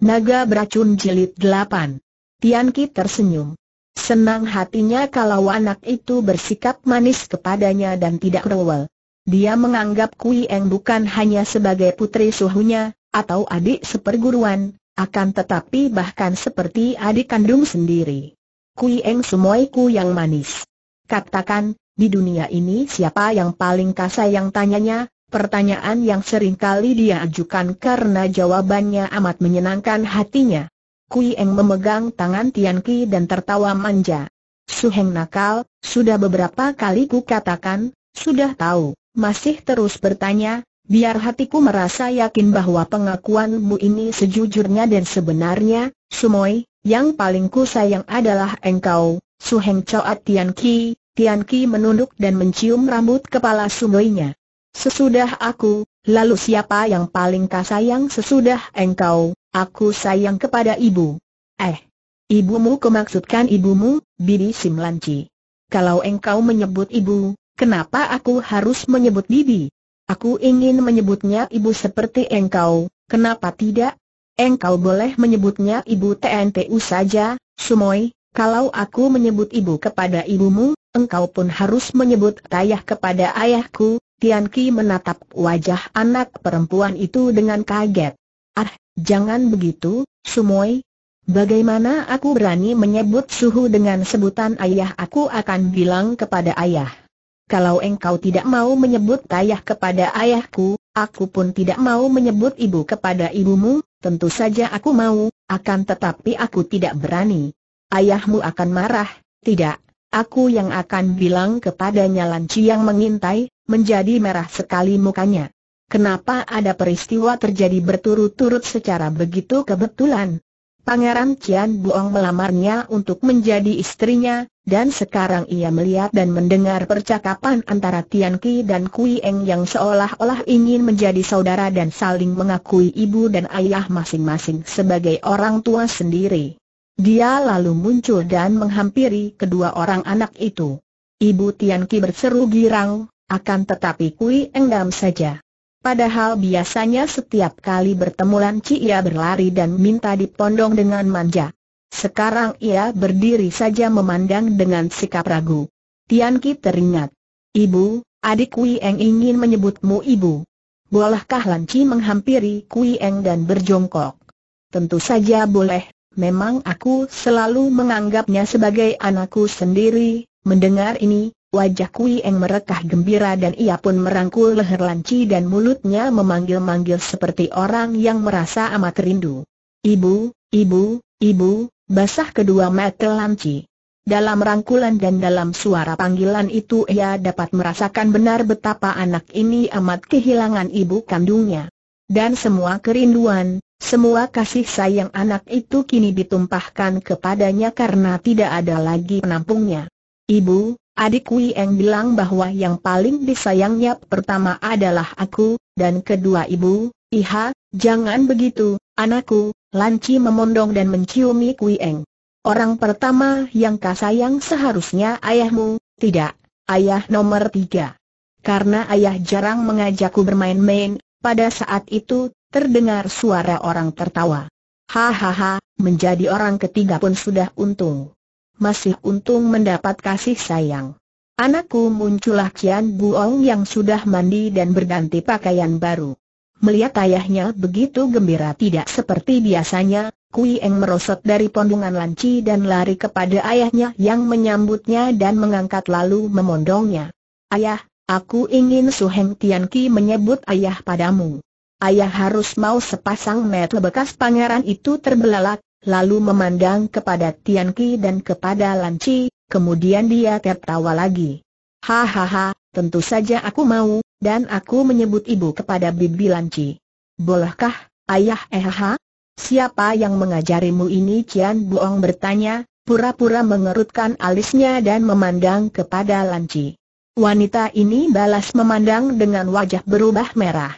Naga beracun jilid 8. Tian Ki tersenyum. Senang hatinya kalau anak itu bersikap manis kepadanya dan tidak rewel. Dia menganggap Kui Eng bukan hanya sebagai putri suhunya, atau adik seperguruan, akan tetapi bahkan seperti adik kandung sendiri. Kui Eng semoiku yang manis. Katakan, di dunia ini siapa yang paling kasar yang tanyanya, pertanyaan yang sering kali dia ajukan karena jawabannya amat menyenangkan hatinya. Kui Eng memegang tangan Tian Ki dan tertawa manja. Suheng nakal, sudah beberapa kali ku katakan, sudah tahu, masih terus bertanya, biar hatiku merasa yakin bahwa pengakuanmu ini sejujurnya dan sebenarnya, Sumoy, yang paling ku sayang adalah engkau, Suheng coat Tian Ki, Tian Ki menunduk dan mencium rambut kepala Sumoynya. Sesudah aku, lalu siapa yang paling kau sayang sesudah engkau, aku sayang kepada ibu. Eh, ibumu kemaksudkan ibumu, Bibi Simlanci. Kalau engkau menyebut ibu, kenapa aku harus menyebut Bibi? Aku ingin menyebutnya ibu seperti engkau, kenapa tidak? Engkau boleh menyebutnya ibu TNTU saja, Sumoy, kalau aku menyebut ibu kepada ibumu, engkau pun harus menyebut ayah kepada ayahku, Tian Ki menatap wajah anak perempuan itu dengan kaget. Ah, jangan begitu, Sumoy. Bagaimana aku berani menyebut suhu dengan sebutan ayah aku akan bilang kepada ayah. Kalau engkau tidak mau menyebut ayah kepada ayahku, aku pun tidak mau menyebut ibu kepada ibumu, tentu saja aku mau, akan tetapi aku tidak berani. Ayahmu akan marah, tidak, aku yang akan bilang kepadanya Lanci yang mengintai, menjadi merah sekali mukanya. Kenapa ada peristiwa terjadi berturut-turut secara begitu kebetulan? Pangeran Cian Buong melamarnya untuk menjadi istrinya, dan sekarang ia melihat dan mendengar percakapan antara Tian Ki dan Kui Eng yang seolah-olah ingin menjadi saudara dan saling mengakui ibu dan ayah masing-masing sebagai orang tua sendiri. Dia lalu muncul dan menghampiri kedua orang anak itu. Ibu Tian Ki berseru girang, akan tetapi Kui enggam saja. Padahal biasanya setiap kali bertemu Lanci ia berlari dan minta dipondong dengan manja. Sekarang ia berdiri saja memandang dengan sikap ragu. Tian Ki teringat. Ibu, adik Kui Eng ingin menyebutmu ibu. Bolehkah Lanci menghampiri Kui Eng dan berjongkok? Tentu saja boleh, memang aku selalu menganggapnya sebagai anakku sendiri. Mendengar ini, Wajah Kui Eng merekah gembira dan ia pun merangkul leher Lanci dan mulutnya memanggil-manggil seperti orang yang merasa amat rindu. Ibu, ibu, ibu, basah kedua mata Lanci. Dalam rangkulan dan dalam suara panggilan itu ia dapat merasakan benar betapa anak ini amat kehilangan ibu kandungnya. Dan semua kerinduan, semua kasih sayang anak itu kini ditumpahkan kepadanya karena tidak ada lagi penampungnya. Ibu, Adik Wei Eng bilang bahwa yang paling disayangnya pertama adalah aku, dan kedua ibu, Iha, jangan begitu, anakku, Lanci memondong dan menciumi Kui Eng. Orang pertama yang kau sayang seharusnya ayahmu, tidak, ayah nomor tiga. Karena ayah jarang mengajakku bermain-main, pada saat itu, terdengar suara orang tertawa. Hahaha, menjadi orang ketiga pun sudah untung masih untung mendapat kasih sayang. Anakku muncullah Kian Buong yang sudah mandi dan berganti pakaian baru. Melihat ayahnya begitu gembira tidak seperti biasanya, Kui Eng merosot dari pondungan lanci dan lari kepada ayahnya yang menyambutnya dan mengangkat lalu memondongnya. Ayah, aku ingin Su Heng Tian Ki menyebut ayah padamu. Ayah harus mau sepasang mata bekas pangeran itu terbelalak, lalu memandang kepada Tian Ki dan kepada Lan Chi, kemudian dia tertawa lagi. Hahaha, tentu saja aku mau, dan aku menyebut ibu kepada Bibi Lan Chi. Bolehkah, ayah ehaha? Siapa yang mengajarimu ini Cian Buong bertanya, pura-pura mengerutkan alisnya dan memandang kepada Lan Chi. Wanita ini balas memandang dengan wajah berubah merah.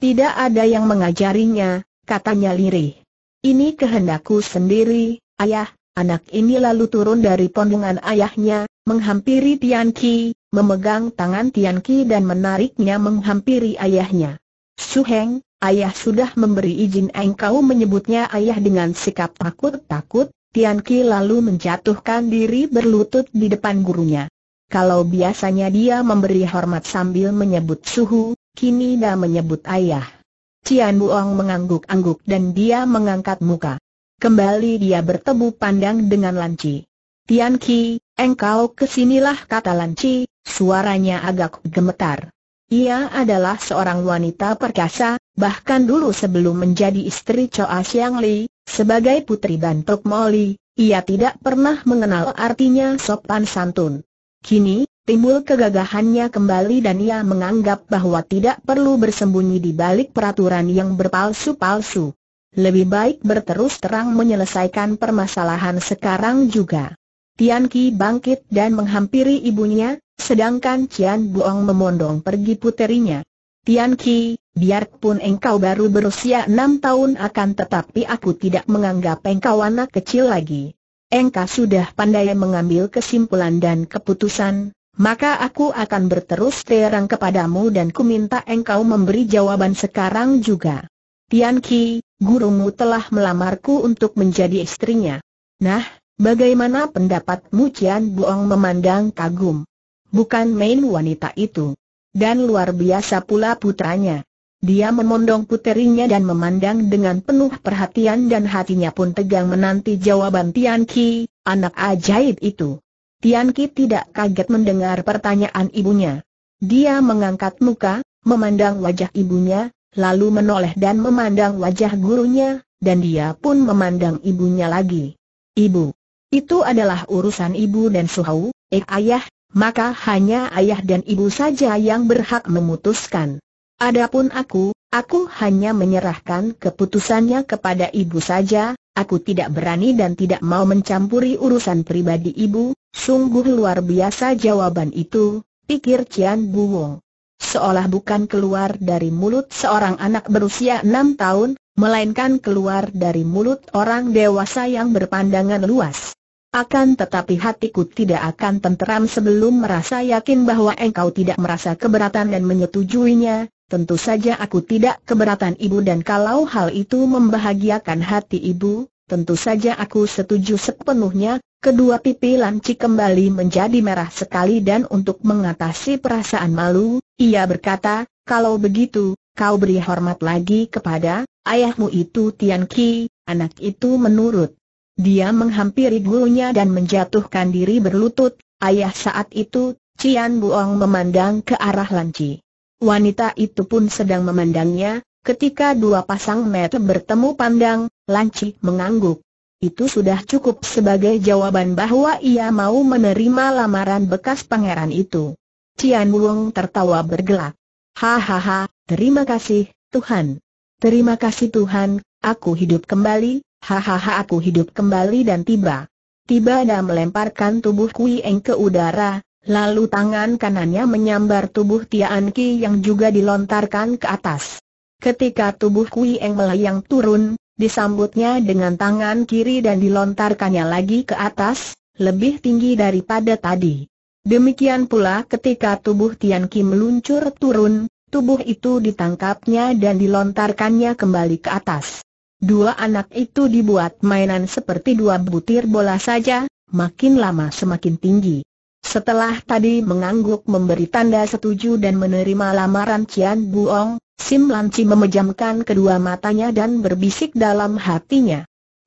Tidak ada yang mengajarinya, katanya lirih. Ini kehendakku sendiri, ayah, anak ini lalu turun dari pondongan ayahnya, menghampiri Tian Ki, memegang tangan Tian Ki dan menariknya menghampiri ayahnya. Su Heng, ayah sudah memberi izin engkau menyebutnya ayah dengan sikap takut-takut, Tian Ki lalu menjatuhkan diri berlutut di depan gurunya. Kalau biasanya dia memberi hormat sambil menyebut suhu, kini dia menyebut ayah. Cian Buong mengangguk-angguk dan dia mengangkat muka. Kembali dia bertemu pandang dengan Lanci. Tian Ki, engkau kesinilah kata Lanci, suaranya agak gemetar. Ia adalah seorang wanita perkasa, bahkan dulu sebelum menjadi istri Choa Siang Li, sebagai putri Bantok Moli, ia tidak pernah mengenal artinya sopan santun. Kini, timbul kegagahannya kembali dan ia menganggap bahwa tidak perlu bersembunyi di balik peraturan yang berpalsu-palsu. Lebih baik berterus terang menyelesaikan permasalahan sekarang juga. Tian Ki bangkit dan menghampiri ibunya, sedangkan Cian Buong memondong pergi puterinya. Tian Ki, biarpun engkau baru berusia enam tahun akan tetapi aku tidak menganggap engkau anak kecil lagi. Engkau sudah pandai mengambil kesimpulan dan keputusan, maka aku akan berterus terang kepadamu dan ku minta engkau memberi jawaban sekarang juga. Tian Ki, gurumu telah melamarku untuk menjadi istrinya. Nah, bagaimana pendapatmu Cian Buong memandang kagum? Bukan main wanita itu. Dan luar biasa pula putranya. Dia memondong puterinya dan memandang dengan penuh perhatian dan hatinya pun tegang menanti jawaban Tian Ki, anak ajaib itu. Tian Ki tidak kaget mendengar pertanyaan ibunya. Dia mengangkat muka, memandang wajah ibunya, lalu menoleh dan memandang wajah gurunya, dan dia pun memandang ibunya lagi. Ibu. Itu adalah urusan ibu dan suhau, eh ayah, maka hanya ayah dan ibu saja yang berhak memutuskan. Adapun aku, aku hanya menyerahkan keputusannya kepada ibu saja, Aku tidak berani dan tidak mau mencampuri urusan pribadi ibu, sungguh luar biasa jawaban itu, pikir Cian Buwo. Seolah bukan keluar dari mulut seorang anak berusia enam tahun, melainkan keluar dari mulut orang dewasa yang berpandangan luas. Akan tetapi hatiku tidak akan tenteram sebelum merasa yakin bahwa engkau tidak merasa keberatan dan menyetujuinya, tentu saja aku tidak keberatan ibu dan kalau hal itu membahagiakan hati ibu, tentu saja aku setuju sepenuhnya, kedua pipi Lanci kembali menjadi merah sekali dan untuk mengatasi perasaan malu, ia berkata, kalau begitu, kau beri hormat lagi kepada ayahmu itu Tian Ki, anak itu menurut. Dia menghampiri gurunya dan menjatuhkan diri berlutut, ayah saat itu, Cian Buong memandang ke arah Lanci. Wanita itu pun sedang memandangnya, ketika dua pasang mata bertemu pandang, Lanci mengangguk. Itu sudah cukup sebagai jawaban bahwa ia mau menerima lamaran bekas pangeran itu. Cian Wong tertawa bergelak. Hahaha, terima kasih, Tuhan. Terima kasih Tuhan, aku hidup kembali, hahaha aku hidup kembali dan tiba. Tiba dan melemparkan tubuh Kui Eng ke udara, Lalu tangan kanannya menyambar tubuh Tian Ki yang juga dilontarkan ke atas. Ketika tubuh Kui Eng melayang turun, disambutnya dengan tangan kiri dan dilontarkannya lagi ke atas, lebih tinggi daripada tadi. Demikian pula ketika tubuh Tian Ki meluncur turun, tubuh itu ditangkapnya dan dilontarkannya kembali ke atas. Dua anak itu dibuat mainan seperti dua butir bola saja, makin lama semakin tinggi. Setelah tadi mengangguk memberi tanda setuju dan menerima lamaran Cian Buong, Sim Lanci memejamkan kedua matanya dan berbisik dalam hatinya.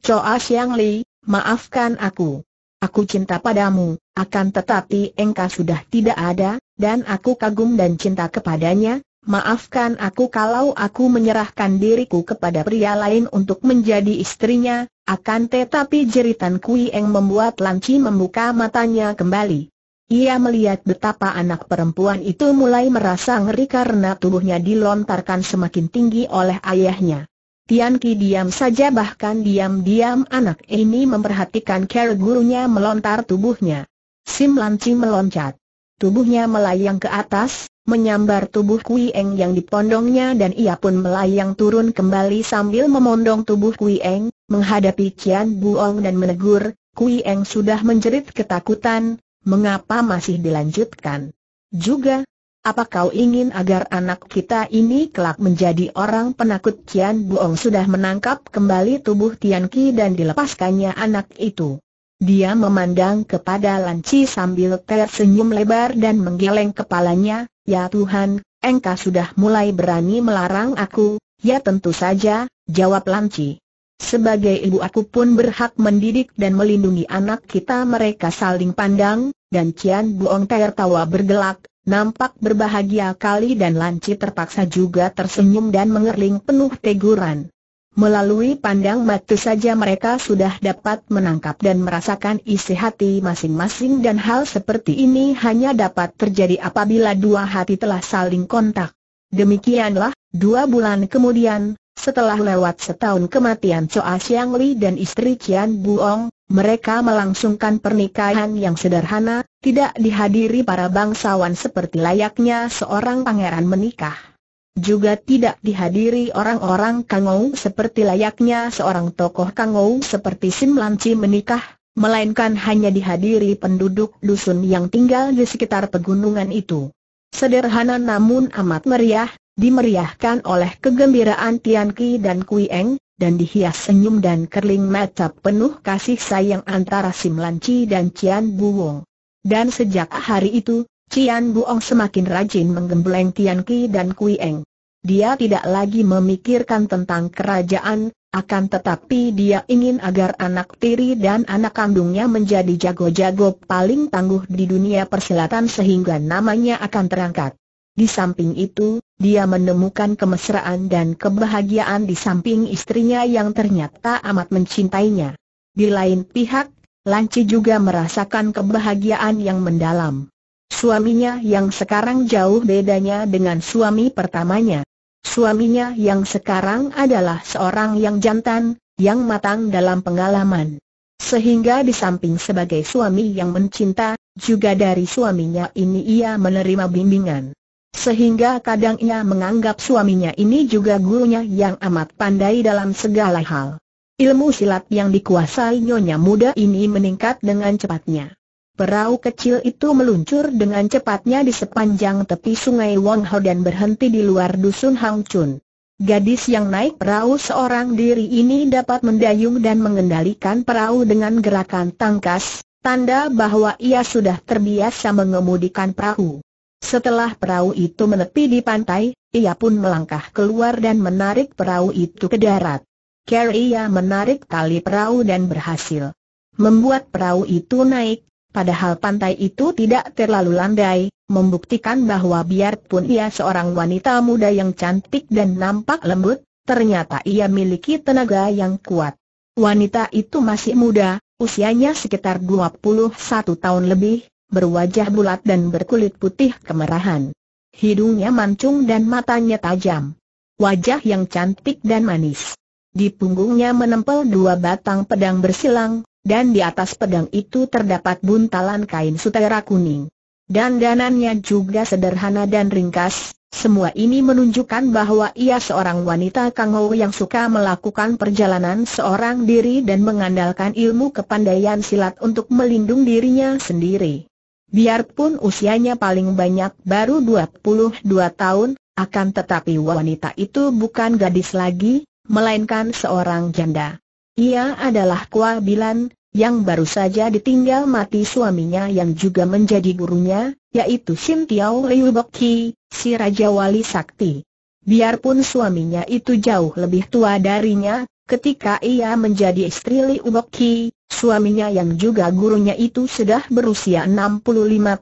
Choa Siang Li, maafkan aku. Aku cinta padamu, akan tetapi engkau sudah tidak ada, dan aku kagum dan cinta kepadanya, Maafkan aku kalau aku menyerahkan diriku kepada pria lain untuk menjadi istrinya, akan tetapi jeritan Kui Eng membuat Lanci membuka matanya kembali. Ia melihat betapa anak perempuan itu mulai merasa ngeri karena tubuhnya dilontarkan semakin tinggi oleh ayahnya. Tian Ki diam saja bahkan diam-diam anak ini memperhatikan cara gurunya melontar tubuhnya. Sim Chi meloncat. Tubuhnya melayang ke atas, menyambar tubuh Kui Eng yang dipondongnya dan ia pun melayang turun kembali sambil memondong tubuh Kui Eng, menghadapi Cian Buong dan menegur, Kui Eng sudah menjerit ketakutan, mengapa masih dilanjutkan? Juga, apa kau ingin agar anak kita ini kelak menjadi orang penakut Tian Buong sudah menangkap kembali tubuh Tian Ki dan dilepaskannya anak itu. Dia memandang kepada Lan Chi sambil tersenyum lebar dan menggeleng kepalanya, Ya Tuhan, engkau sudah mulai berani melarang aku, ya tentu saja, jawab Lan Chi. Sebagai ibu aku pun berhak mendidik dan melindungi anak kita mereka saling pandang, dan Cian Buong tertawa bergelak, nampak berbahagia kali dan Lanci terpaksa juga tersenyum dan mengerling penuh teguran. Melalui pandang mata saja mereka sudah dapat menangkap dan merasakan isi hati masing-masing dan hal seperti ini hanya dapat terjadi apabila dua hati telah saling kontak. Demikianlah, dua bulan kemudian, setelah lewat setahun kematian Choa Siang Li dan istri Qian Buong, mereka melangsungkan pernikahan yang sederhana, tidak dihadiri para bangsawan seperti layaknya seorang pangeran menikah. Juga tidak dihadiri orang-orang Kangou seperti layaknya seorang tokoh Kangou seperti Sim Lanci menikah, melainkan hanya dihadiri penduduk dusun yang tinggal di sekitar pegunungan itu. Sederhana namun amat meriah, dimeriahkan oleh kegembiraan Tian Ki dan Kui Eng, dan dihias senyum dan kerling mata penuh kasih sayang antara Sim Chi dan Cian Wong. Dan sejak hari itu, Cian Wong semakin rajin menggembleng Tian Ki dan Kui Eng. Dia tidak lagi memikirkan tentang kerajaan, akan tetapi dia ingin agar anak tiri dan anak kandungnya menjadi jago-jago paling tangguh di dunia persilatan sehingga namanya akan terangkat. Di samping itu, dia menemukan kemesraan dan kebahagiaan di samping istrinya yang ternyata amat mencintainya. Di lain pihak, Lanci juga merasakan kebahagiaan yang mendalam. Suaminya yang sekarang jauh bedanya dengan suami pertamanya. Suaminya yang sekarang adalah seorang yang jantan, yang matang dalam pengalaman. Sehingga di samping sebagai suami yang mencinta, juga dari suaminya ini ia menerima bimbingan. Sehingga kadang ia menganggap suaminya ini juga gurunya yang amat pandai dalam segala hal. Ilmu silat yang dikuasai nyonya muda ini meningkat dengan cepatnya. Perahu kecil itu meluncur dengan cepatnya di sepanjang tepi sungai Wong Ho dan berhenti di luar dusun Hang Chun. Gadis yang naik perahu seorang diri ini dapat mendayung dan mengendalikan perahu dengan gerakan tangkas, tanda bahwa ia sudah terbiasa mengemudikan perahu. Setelah perahu itu menepi di pantai, ia pun melangkah keluar dan menarik perahu itu ke darat. Carrie ia menarik tali perahu dan berhasil membuat perahu itu naik, padahal pantai itu tidak terlalu landai, membuktikan bahwa biarpun ia seorang wanita muda yang cantik dan nampak lembut, ternyata ia miliki tenaga yang kuat. Wanita itu masih muda, usianya sekitar 21 tahun lebih, berwajah bulat dan berkulit putih kemerahan. Hidungnya mancung dan matanya tajam. Wajah yang cantik dan manis. Di punggungnya menempel dua batang pedang bersilang, dan di atas pedang itu terdapat buntalan kain sutera kuning. Dandanannya juga sederhana dan ringkas, semua ini menunjukkan bahwa ia seorang wanita kango yang suka melakukan perjalanan seorang diri dan mengandalkan ilmu kepandaian silat untuk melindungi dirinya sendiri. Biarpun usianya paling banyak baru 22 tahun, akan tetapi wanita itu bukan gadis lagi, melainkan seorang janda. Ia adalah Kua Bilan, yang baru saja ditinggal mati suaminya yang juga menjadi gurunya, yaitu Sim Tiao Liu Boki, si Raja Wali Sakti. Biarpun suaminya itu jauh lebih tua darinya, ketika ia menjadi istri Liu Boki, Suaminya yang juga gurunya itu sudah berusia 65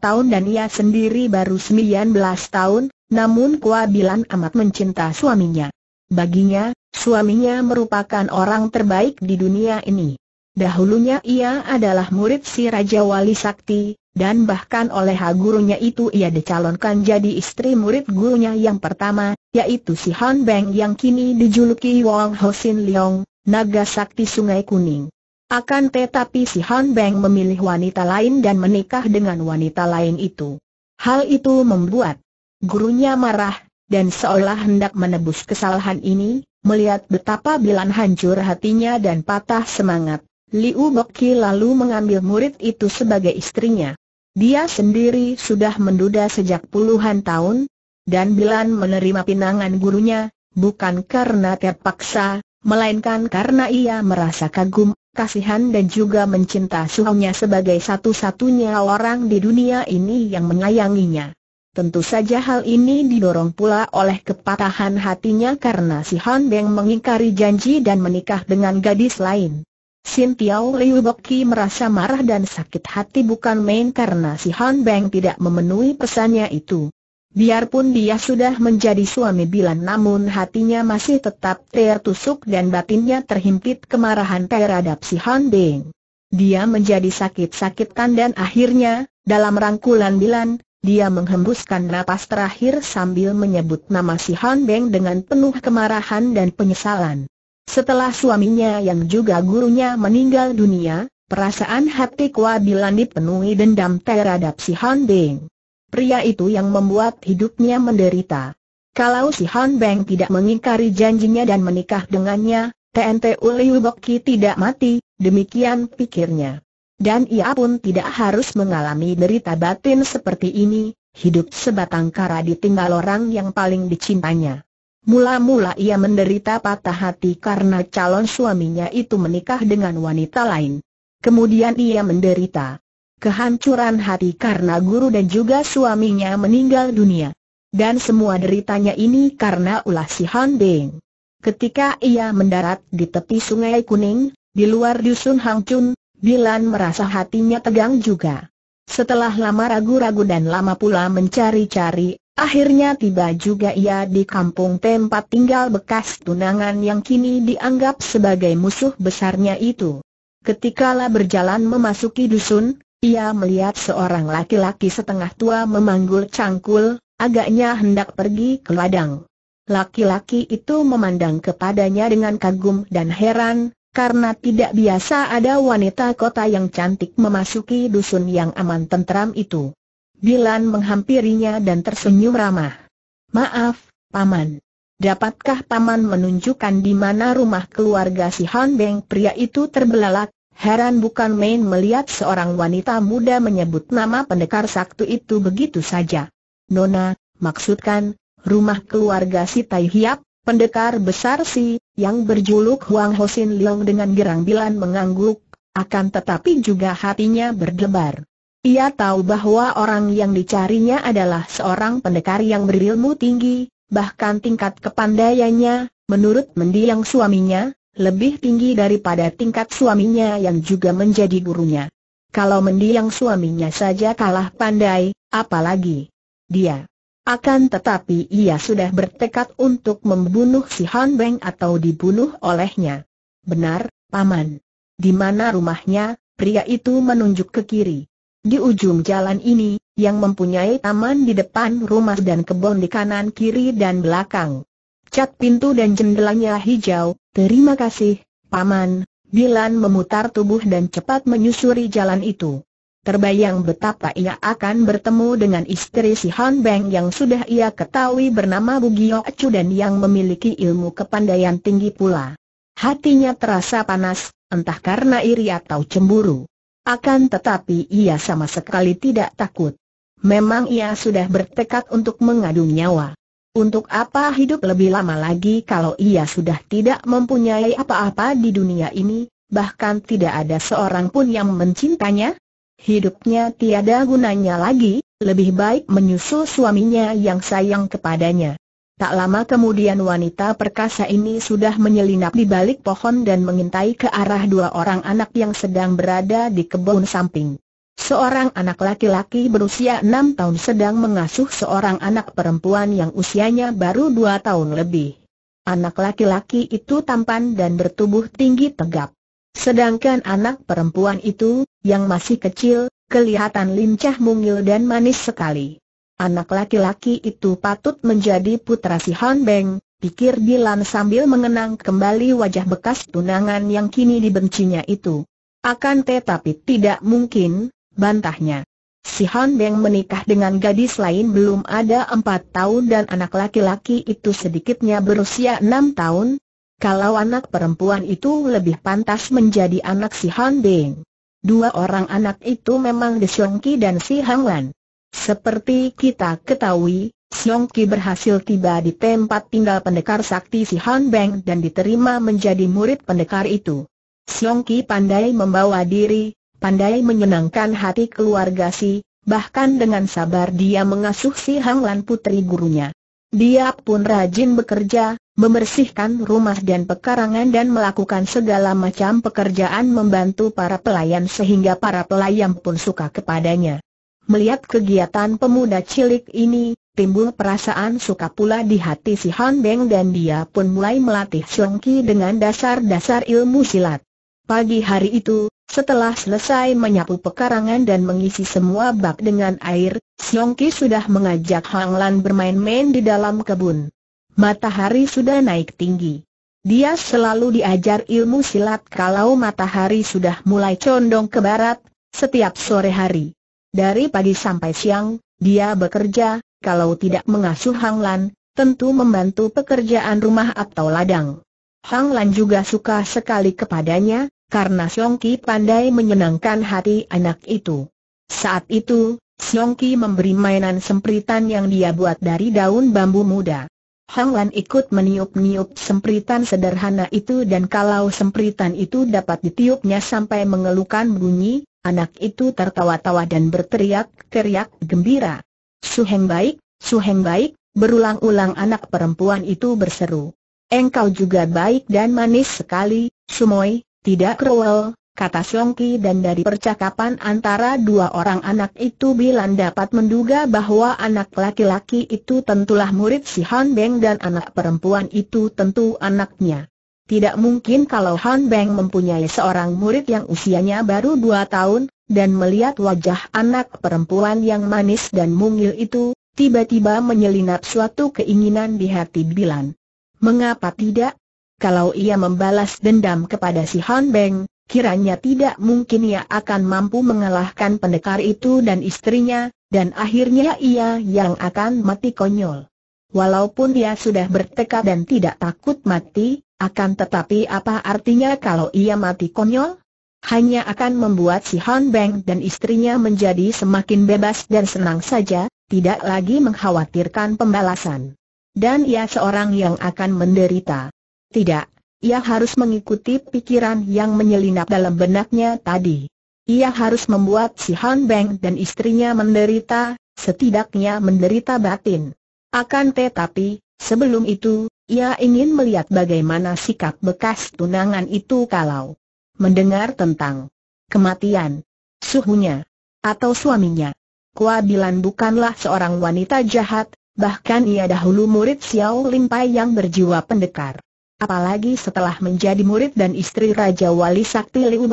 tahun dan ia sendiri baru 19 tahun, namun Kuabilan amat mencinta suaminya. Baginya, suaminya merupakan orang terbaik di dunia ini. Dahulunya ia adalah murid si Raja Wali Sakti, dan bahkan oleh gurunya itu ia dicalonkan jadi istri murid gurunya yang pertama, yaitu si Han Beng yang kini dijuluki Wong Hosin Leong, naga sakti Sungai Kuning. Akan tetapi si Han Beng memilih wanita lain dan menikah dengan wanita lain itu. Hal itu membuat gurunya marah, dan seolah hendak menebus kesalahan ini, melihat betapa Bilan hancur hatinya dan patah semangat. Liu Boki lalu mengambil murid itu sebagai istrinya. Dia sendiri sudah menduda sejak puluhan tahun, dan Bilan menerima pinangan gurunya, bukan karena terpaksa, melainkan karena ia merasa kagum kasihan dan juga mencinta suhunya sebagai satu-satunya orang di dunia ini yang menyayanginya. Tentu saja hal ini didorong pula oleh kepatahan hatinya karena si Han Beng mengingkari janji dan menikah dengan gadis lain. Sin Tiao Liu Boki merasa marah dan sakit hati bukan main karena si Han Beng tidak memenuhi pesannya itu. Biarpun dia sudah menjadi suami Bilan namun hatinya masih tetap tertusuk dan batinnya terhimpit kemarahan terhadap si Han Bing. Dia menjadi sakit-sakitan dan akhirnya, dalam rangkulan Bilan, dia menghembuskan napas terakhir sambil menyebut nama si Han Beng dengan penuh kemarahan dan penyesalan. Setelah suaminya yang juga gurunya meninggal dunia, perasaan hati Kua Bilan dipenuhi dendam terhadap si Han Beng pria itu yang membuat hidupnya menderita. Kalau si Han Beng tidak mengingkari janjinya dan menikah dengannya, TNT Uliu Boki tidak mati, demikian pikirnya. Dan ia pun tidak harus mengalami derita batin seperti ini, hidup sebatang kara ditinggal orang yang paling dicintanya. Mula-mula ia menderita patah hati karena calon suaminya itu menikah dengan wanita lain. Kemudian ia menderita kehancuran hati karena guru dan juga suaminya meninggal dunia. Dan semua deritanya ini karena ulah si Han Beng. Ketika ia mendarat di tepi sungai kuning, di luar dusun Hang Chun, Bilan merasa hatinya tegang juga. Setelah lama ragu-ragu dan lama pula mencari-cari, akhirnya tiba juga ia di kampung tempat tinggal bekas tunangan yang kini dianggap sebagai musuh besarnya itu. Ketikalah berjalan memasuki dusun, ia melihat seorang laki-laki setengah tua memanggul cangkul, agaknya hendak pergi ke ladang. Laki-laki itu memandang kepadanya dengan kagum dan heran, karena tidak biasa ada wanita kota yang cantik memasuki dusun yang aman tentram itu. Bilan menghampirinya dan tersenyum ramah. Maaf, Paman. Dapatkah Paman menunjukkan di mana rumah keluarga si Han Beng pria itu terbelalak? Heran bukan main melihat seorang wanita muda menyebut nama pendekar saktu itu begitu saja. Nona, maksudkan, rumah keluarga si Tai Hiap, pendekar besar si, yang berjuluk Huang Hosin Leong dengan gerang bilan mengangguk, akan tetapi juga hatinya berdebar. Ia tahu bahwa orang yang dicarinya adalah seorang pendekar yang berilmu tinggi, bahkan tingkat kepandaiannya, menurut mendiang suaminya, lebih tinggi daripada tingkat suaminya yang juga menjadi gurunya. Kalau mendiang suaminya saja kalah pandai, apalagi dia. Akan tetapi ia sudah bertekad untuk membunuh si Han Beng atau dibunuh olehnya. Benar, Paman. Di mana rumahnya, pria itu menunjuk ke kiri. Di ujung jalan ini, yang mempunyai taman di depan rumah dan kebun di kanan kiri dan belakang cat pintu dan jendelanya hijau, terima kasih, Paman. Bilan memutar tubuh dan cepat menyusuri jalan itu. Terbayang betapa ia akan bertemu dengan istri si Han Beng yang sudah ia ketahui bernama Bugio Chu dan yang memiliki ilmu kepandaian tinggi pula. Hatinya terasa panas, entah karena iri atau cemburu. Akan tetapi ia sama sekali tidak takut. Memang ia sudah bertekad untuk mengadu nyawa. Untuk apa hidup lebih lama lagi kalau ia sudah tidak mempunyai apa-apa di dunia ini, bahkan tidak ada seorang pun yang mencintanya? Hidupnya tiada gunanya lagi, lebih baik menyusul suaminya yang sayang kepadanya. Tak lama kemudian wanita perkasa ini sudah menyelinap di balik pohon dan mengintai ke arah dua orang anak yang sedang berada di kebun samping. Seorang anak laki-laki berusia enam tahun sedang mengasuh seorang anak perempuan yang usianya baru dua tahun lebih. Anak laki-laki itu tampan dan bertubuh tinggi tegap. Sedangkan anak perempuan itu, yang masih kecil, kelihatan lincah mungil dan manis sekali. Anak laki-laki itu patut menjadi putra si Han Beng, pikir Dilan sambil mengenang kembali wajah bekas tunangan yang kini dibencinya itu. Akan tetapi tidak mungkin, bantahnya. Si Han Deng menikah dengan gadis lain belum ada empat tahun dan anak laki-laki itu sedikitnya berusia enam tahun. Kalau anak perempuan itu lebih pantas menjadi anak si Han Deng. Dua orang anak itu memang De Xiong Ki dan si Hang Lan. Seperti kita ketahui, Xiong Ki berhasil tiba di tempat tinggal pendekar sakti si Han Beng dan diterima menjadi murid pendekar itu. Xiong Ki pandai membawa diri, pandai menyenangkan hati keluarga Si, bahkan dengan sabar dia mengasuh si Hanglan putri gurunya. Dia pun rajin bekerja, membersihkan rumah dan pekarangan dan melakukan segala macam pekerjaan membantu para pelayan sehingga para pelayan pun suka kepadanya. Melihat kegiatan pemuda cilik ini, timbul perasaan suka pula di hati si Han Beng dan dia pun mulai melatih Siong Ki dengan dasar-dasar ilmu silat. Pagi hari itu, setelah selesai menyapu pekarangan dan mengisi semua bak dengan air, Siong Ki sudah mengajak Hang Lan bermain-main di dalam kebun. Matahari sudah naik tinggi. Dia selalu diajar ilmu silat kalau matahari sudah mulai condong ke barat, setiap sore hari. Dari pagi sampai siang, dia bekerja, kalau tidak mengasuh Hang Lan, tentu membantu pekerjaan rumah atau ladang. Hang Lan juga suka sekali kepadanya, karena Xiongki pandai menyenangkan hati anak itu. Saat itu, Xiongki memberi mainan sempritan yang dia buat dari daun bambu muda. Hang Lan ikut meniup-niup sempritan sederhana itu dan kalau sempritan itu dapat ditiupnya sampai mengelukan bunyi, anak itu tertawa-tawa dan berteriak-teriak gembira. Suheng baik, Suheng baik, berulang-ulang anak perempuan itu berseru. Engkau juga baik dan manis sekali, Sumoi, tidak kruel, kata Siongki dan dari percakapan antara dua orang anak itu Bilan dapat menduga bahwa anak laki-laki itu tentulah murid si Han Beng dan anak perempuan itu tentu anaknya. Tidak mungkin kalau Han Beng mempunyai seorang murid yang usianya baru dua tahun, dan melihat wajah anak perempuan yang manis dan mungil itu, tiba-tiba menyelinap suatu keinginan di hati Bilan. Mengapa tidak? kalau ia membalas dendam kepada si Han Beng, kiranya tidak mungkin ia akan mampu mengalahkan pendekar itu dan istrinya, dan akhirnya ia yang akan mati konyol. Walaupun ia sudah bertekad dan tidak takut mati, akan tetapi apa artinya kalau ia mati konyol? Hanya akan membuat si Han Beng dan istrinya menjadi semakin bebas dan senang saja, tidak lagi mengkhawatirkan pembalasan. Dan ia seorang yang akan menderita. Tidak, ia harus mengikuti pikiran yang menyelinap dalam benaknya tadi. Ia harus membuat si Han Beng dan istrinya menderita, setidaknya menderita batin. Akan tetapi, sebelum itu, ia ingin melihat bagaimana sikap bekas tunangan itu kalau mendengar tentang kematian suhunya atau suaminya. Kuabilan bukanlah seorang wanita jahat, bahkan ia dahulu murid Xiao Limpai yang berjiwa pendekar. Apalagi setelah menjadi murid dan istri Raja Wali Sakti Liu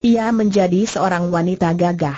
ia menjadi seorang wanita gagah.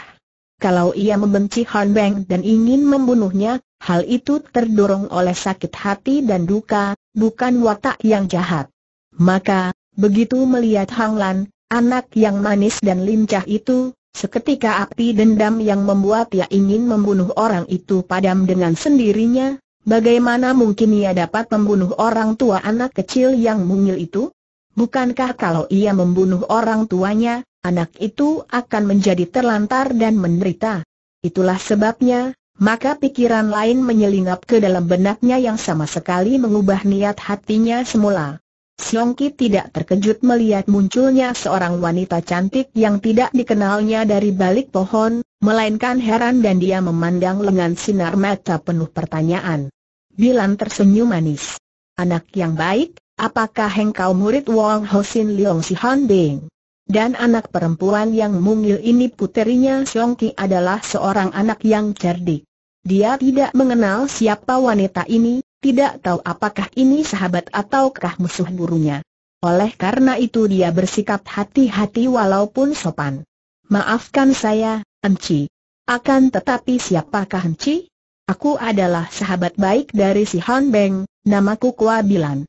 Kalau ia membenci Han Beng dan ingin membunuhnya, hal itu terdorong oleh sakit hati dan duka, bukan watak yang jahat. Maka, begitu melihat Hang Lan, anak yang manis dan lincah itu, seketika api dendam yang membuat ia ingin membunuh orang itu padam dengan sendirinya, Bagaimana mungkin ia dapat membunuh orang tua anak kecil yang mungil itu? Bukankah kalau ia membunuh orang tuanya, anak itu akan menjadi terlantar dan menderita? Itulah sebabnya, maka pikiran lain menyelingap ke dalam benaknya yang sama sekali mengubah niat hatinya semula. Xiongki tidak terkejut melihat munculnya seorang wanita cantik yang tidak dikenalnya dari balik pohon, melainkan heran dan dia memandang lengan sinar mata penuh pertanyaan. Bilan tersenyum manis. Anak yang baik, apakah engkau murid Wong Hosin Leong Si Han Ding? Dan anak perempuan yang mungil ini puterinya Xiongki adalah seorang anak yang cerdik. Dia tidak mengenal siapa wanita ini, tidak tahu apakah ini sahabat ataukah musuh gurunya. Oleh karena itu dia bersikap hati-hati walaupun sopan. Maafkan saya, Enci. Akan tetapi siapakah Enci? Aku adalah sahabat baik dari si Han Beng, namaku Kua Bilan.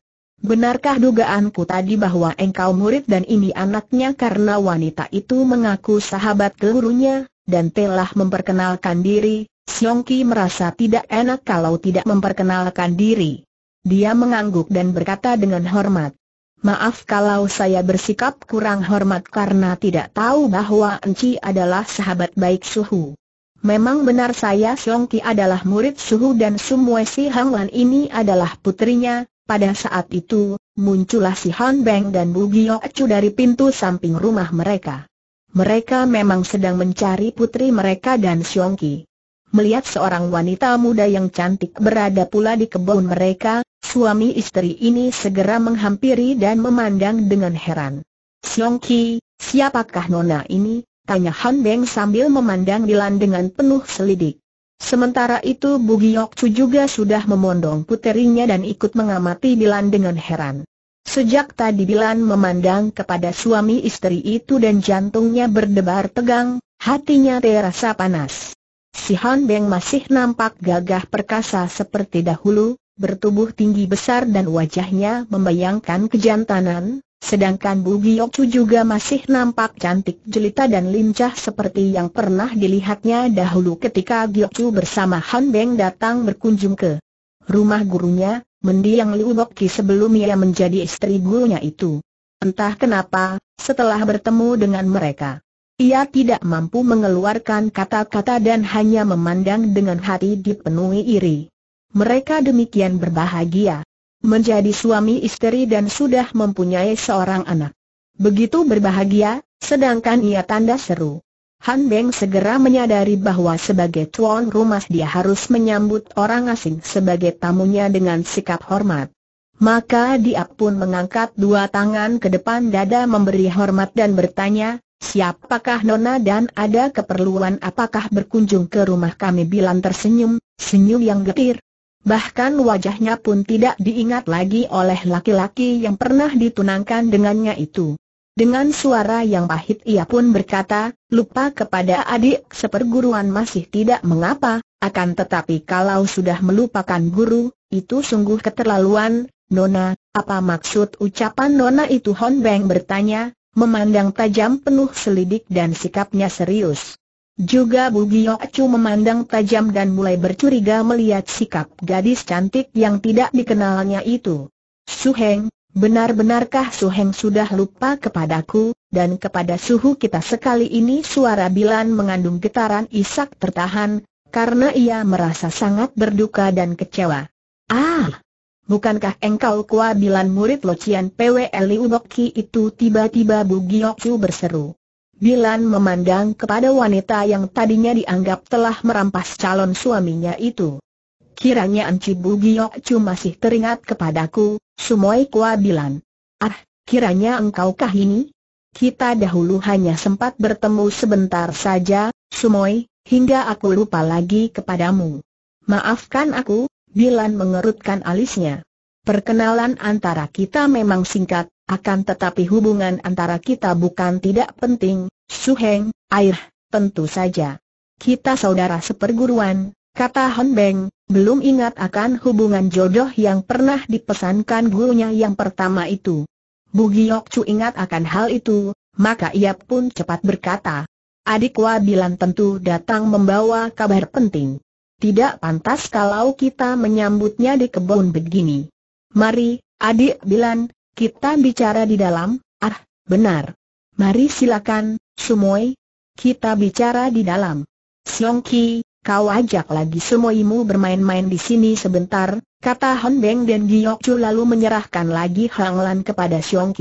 Benarkah dugaanku tadi bahwa engkau murid dan ini anaknya karena wanita itu mengaku sahabat gurunya, dan telah memperkenalkan diri, Siongki merasa tidak enak kalau tidak memperkenalkan diri. Dia mengangguk dan berkata dengan hormat. Maaf kalau saya bersikap kurang hormat karena tidak tahu bahwa Enci adalah sahabat baik Suhu. Memang benar saya Siongki adalah murid Suhu dan semua Si Hanglan ini adalah putrinya. Pada saat itu, muncullah si Han Beng dan Bu Gyo Chu dari pintu samping rumah mereka. Mereka memang sedang mencari putri mereka dan Siongki melihat seorang wanita muda yang cantik berada pula di kebun mereka, suami istri ini segera menghampiri dan memandang dengan heran. Siong Ki, siapakah nona ini? Tanya Han Beng sambil memandang Dilan dengan penuh selidik. Sementara itu Bu Giok Chu juga sudah memondong puterinya dan ikut mengamati Dilan dengan heran. Sejak tadi Dilan memandang kepada suami istri itu dan jantungnya berdebar tegang, hatinya terasa panas. Si Han Beng masih nampak gagah perkasa seperti dahulu, bertubuh tinggi besar dan wajahnya membayangkan kejantanan, sedangkan Bu Chu juga masih nampak cantik jelita dan lincah seperti yang pernah dilihatnya dahulu ketika Chu bersama Han Beng datang berkunjung ke rumah gurunya, mendiang Liu Bokki sebelum ia menjadi istri gurunya itu. Entah kenapa, setelah bertemu dengan mereka, ia tidak mampu mengeluarkan kata-kata dan hanya memandang dengan hati dipenuhi iri. Mereka demikian berbahagia. Menjadi suami istri dan sudah mempunyai seorang anak. Begitu berbahagia, sedangkan ia tanda seru. Han Beng segera menyadari bahwa sebagai tuan rumah dia harus menyambut orang asing sebagai tamunya dengan sikap hormat. Maka dia pun mengangkat dua tangan ke depan dada memberi hormat dan bertanya, Siapakah Nona dan ada keperluan apakah berkunjung ke rumah kami bilang tersenyum, senyum yang getir. Bahkan wajahnya pun tidak diingat lagi oleh laki-laki yang pernah ditunangkan dengannya itu. Dengan suara yang pahit ia pun berkata, lupa kepada adik seperguruan masih tidak mengapa, akan tetapi kalau sudah melupakan guru, itu sungguh keterlaluan, Nona, apa maksud ucapan Nona itu Hon Beng bertanya, memandang tajam penuh selidik dan sikapnya serius. Juga Bu Gio Acu memandang tajam dan mulai bercuriga melihat sikap gadis cantik yang tidak dikenalnya itu. Suheng, Benar-benarkah Suheng sudah lupa kepadaku, dan kepada suhu kita sekali ini suara Bilan mengandung getaran isak tertahan, karena ia merasa sangat berduka dan kecewa. Ah, Bukankah engkau kuabilan murid Locian PW Liuboki itu tiba-tiba Bu Chu berseru. Bilan memandang kepada wanita yang tadinya dianggap telah merampas calon suaminya itu. Kiranya Anci Bu Chu masih teringat kepadaku, Sumoi Kuabilan. Ah, kiranya kah ini? Kita dahulu hanya sempat bertemu sebentar saja, Sumoi, hingga aku lupa lagi kepadamu. Maafkan aku, Bilan mengerutkan alisnya. Perkenalan antara kita memang singkat, akan tetapi hubungan antara kita bukan tidak penting, Suheng, air, tentu saja. Kita saudara seperguruan, kata Hon Beng, belum ingat akan hubungan jodoh yang pernah dipesankan gurunya yang pertama itu. Bu Bugiok Chu ingat akan hal itu, maka ia pun cepat berkata, Adik Wabilan tentu datang membawa kabar penting. Tidak pantas kalau kita menyambutnya di kebun begini. Mari, adik Bilan, kita bicara di dalam, ah, benar. Mari silakan, Sumoi. Kita bicara di dalam. Siong kau ajak lagi semuimu bermain-main di sini sebentar, kata Hon Beng dan Giyok Chu lalu menyerahkan lagi Hang Lan kepada Siong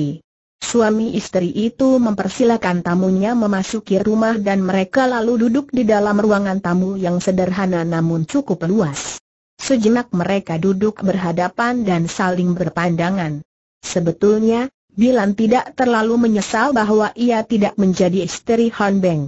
Suami istri itu mempersilakan tamunya memasuki rumah dan mereka lalu duduk di dalam ruangan tamu yang sederhana namun cukup luas. Sejenak mereka duduk berhadapan dan saling berpandangan. Sebetulnya, Bilan tidak terlalu menyesal bahwa ia tidak menjadi istri Han Beng.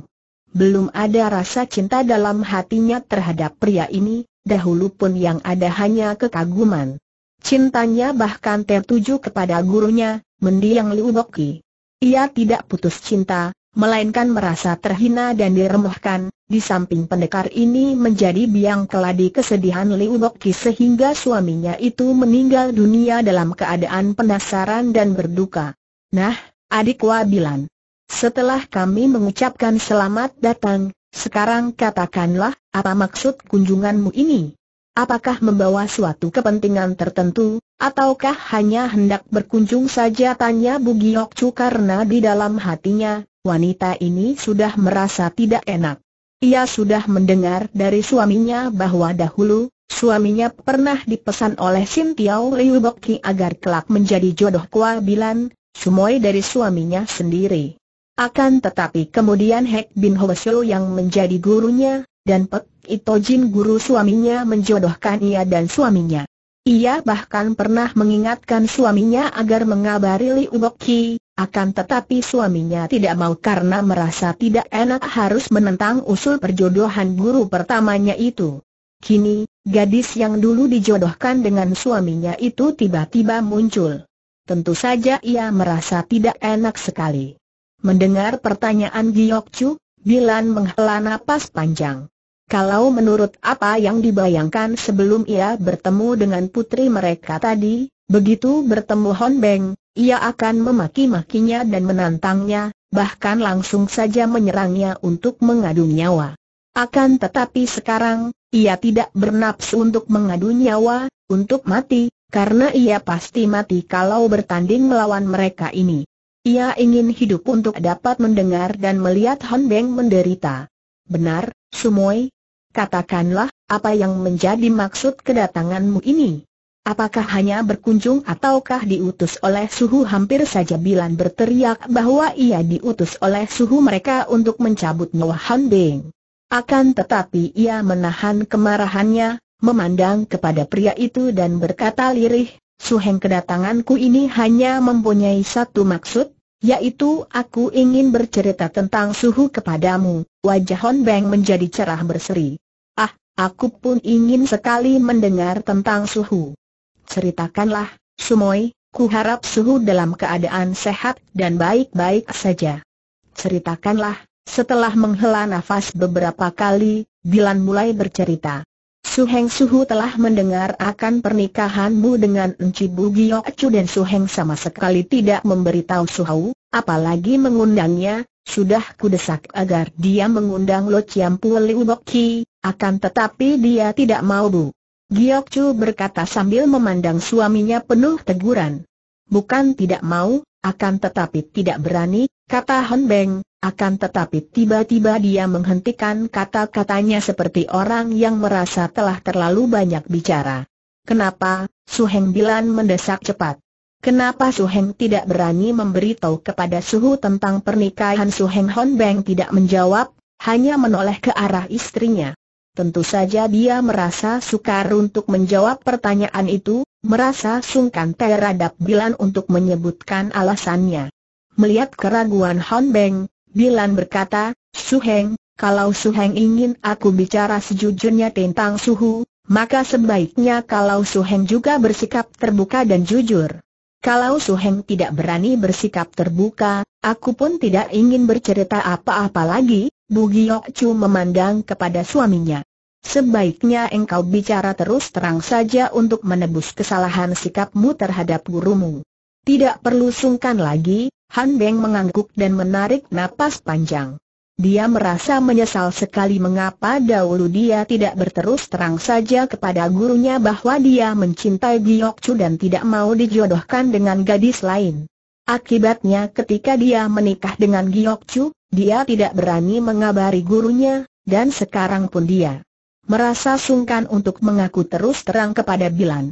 Belum ada rasa cinta dalam hatinya terhadap pria ini, dahulu pun yang ada hanya kekaguman. Cintanya bahkan tertuju kepada gurunya, mendiang Liu Boki. Ia tidak putus cinta, melainkan merasa terhina dan diremehkan. Di samping pendekar ini menjadi biang keladi kesedihan Liu Boki sehingga suaminya itu meninggal dunia dalam keadaan penasaran dan berduka. Nah, adik Wabilan. Setelah kami mengucapkan selamat datang, sekarang katakanlah, apa maksud kunjunganmu ini? Apakah membawa suatu kepentingan tertentu, ataukah hanya hendak berkunjung saja tanya Bugiok Chu karena di dalam hatinya, wanita ini sudah merasa tidak enak. Ia sudah mendengar dari suaminya bahwa dahulu, suaminya pernah dipesan oleh Sim Tiao Liu Bokki agar kelak menjadi jodoh Kua Bilan, sumoi dari suaminya sendiri. Akan tetapi kemudian Hek Bin Hwasyo yang menjadi gurunya, dan Pek Jin guru suaminya menjodohkan ia dan suaminya. Ia bahkan pernah mengingatkan suaminya agar mengabari Li Uboki, akan tetapi suaminya tidak mau karena merasa tidak enak harus menentang usul perjodohan guru pertamanya itu. Kini, gadis yang dulu dijodohkan dengan suaminya itu tiba-tiba muncul. Tentu saja ia merasa tidak enak sekali. Mendengar pertanyaan Chu, Bilan menghela napas panjang. Kalau menurut apa yang dibayangkan sebelum ia bertemu dengan putri mereka tadi, begitu bertemu Hon Beng, ia akan memaki-makinya dan menantangnya, bahkan langsung saja menyerangnya untuk mengadu nyawa. Akan tetapi sekarang, ia tidak bernafsu untuk mengadu nyawa, untuk mati, karena ia pasti mati kalau bertanding melawan mereka ini. Ia ingin hidup untuk dapat mendengar dan melihat Hon Beng menderita. Benar, Sumoy? Katakanlah, apa yang menjadi maksud kedatanganmu ini? Apakah hanya berkunjung ataukah diutus oleh suhu hampir saja Bilan berteriak bahwa ia diutus oleh suhu mereka untuk mencabut Noah Han Akan tetapi ia menahan kemarahannya, memandang kepada pria itu dan berkata lirih, Suheng kedatanganku ini hanya mempunyai satu maksud, yaitu aku ingin bercerita tentang suhu kepadamu, wajah Hon Beng menjadi cerah berseri. Ah, aku pun ingin sekali mendengar tentang suhu. Ceritakanlah, Sumoy, ku harap suhu dalam keadaan sehat dan baik-baik saja. Ceritakanlah, setelah menghela nafas beberapa kali, Dilan mulai bercerita. Suheng Suhu telah mendengar akan pernikahanmu dengan Enci Bugiok Chu dan Suheng sama sekali tidak memberitahu Suhau, apalagi mengundangnya, sudah kudesak agar dia mengundang Lo Chiampu Liu Bok akan tetapi dia tidak mau Bu. Giok Chu berkata sambil memandang suaminya penuh teguran. Bukan tidak mau, akan tetapi tidak berani, kata Hon Beng, akan tetapi tiba-tiba dia menghentikan kata-katanya seperti orang yang merasa telah terlalu banyak bicara. Kenapa, Su Heng Bilan mendesak cepat. Kenapa Su Heng tidak berani memberitahu kepada Suhu tentang pernikahan Su Heng Hon Beng tidak menjawab, hanya menoleh ke arah istrinya. Tentu saja dia merasa sukar untuk menjawab pertanyaan itu, merasa sungkan terhadap Bilan untuk menyebutkan alasannya. Melihat keraguan Han Beng, Bilan berkata, Su Heng, kalau Su Heng ingin aku bicara sejujurnya tentang Suhu, maka sebaiknya kalau Su Heng juga bersikap terbuka dan jujur. Kalau Su Heng tidak berani bersikap terbuka, aku pun tidak ingin bercerita apa-apa lagi, Bu Giok Chu memandang kepada suaminya. Sebaiknya engkau bicara terus terang saja untuk menebus kesalahan sikapmu terhadap gurumu. Tidak perlu sungkan lagi, Han Beng mengangguk dan menarik napas panjang. Dia merasa menyesal sekali mengapa dahulu dia tidak berterus terang saja kepada gurunya bahwa dia mencintai Giok Chu dan tidak mau dijodohkan dengan gadis lain. Akibatnya ketika dia menikah dengan Giok Chu, dia tidak berani mengabari gurunya, dan sekarang pun dia merasa sungkan untuk mengaku terus terang kepada Bilan.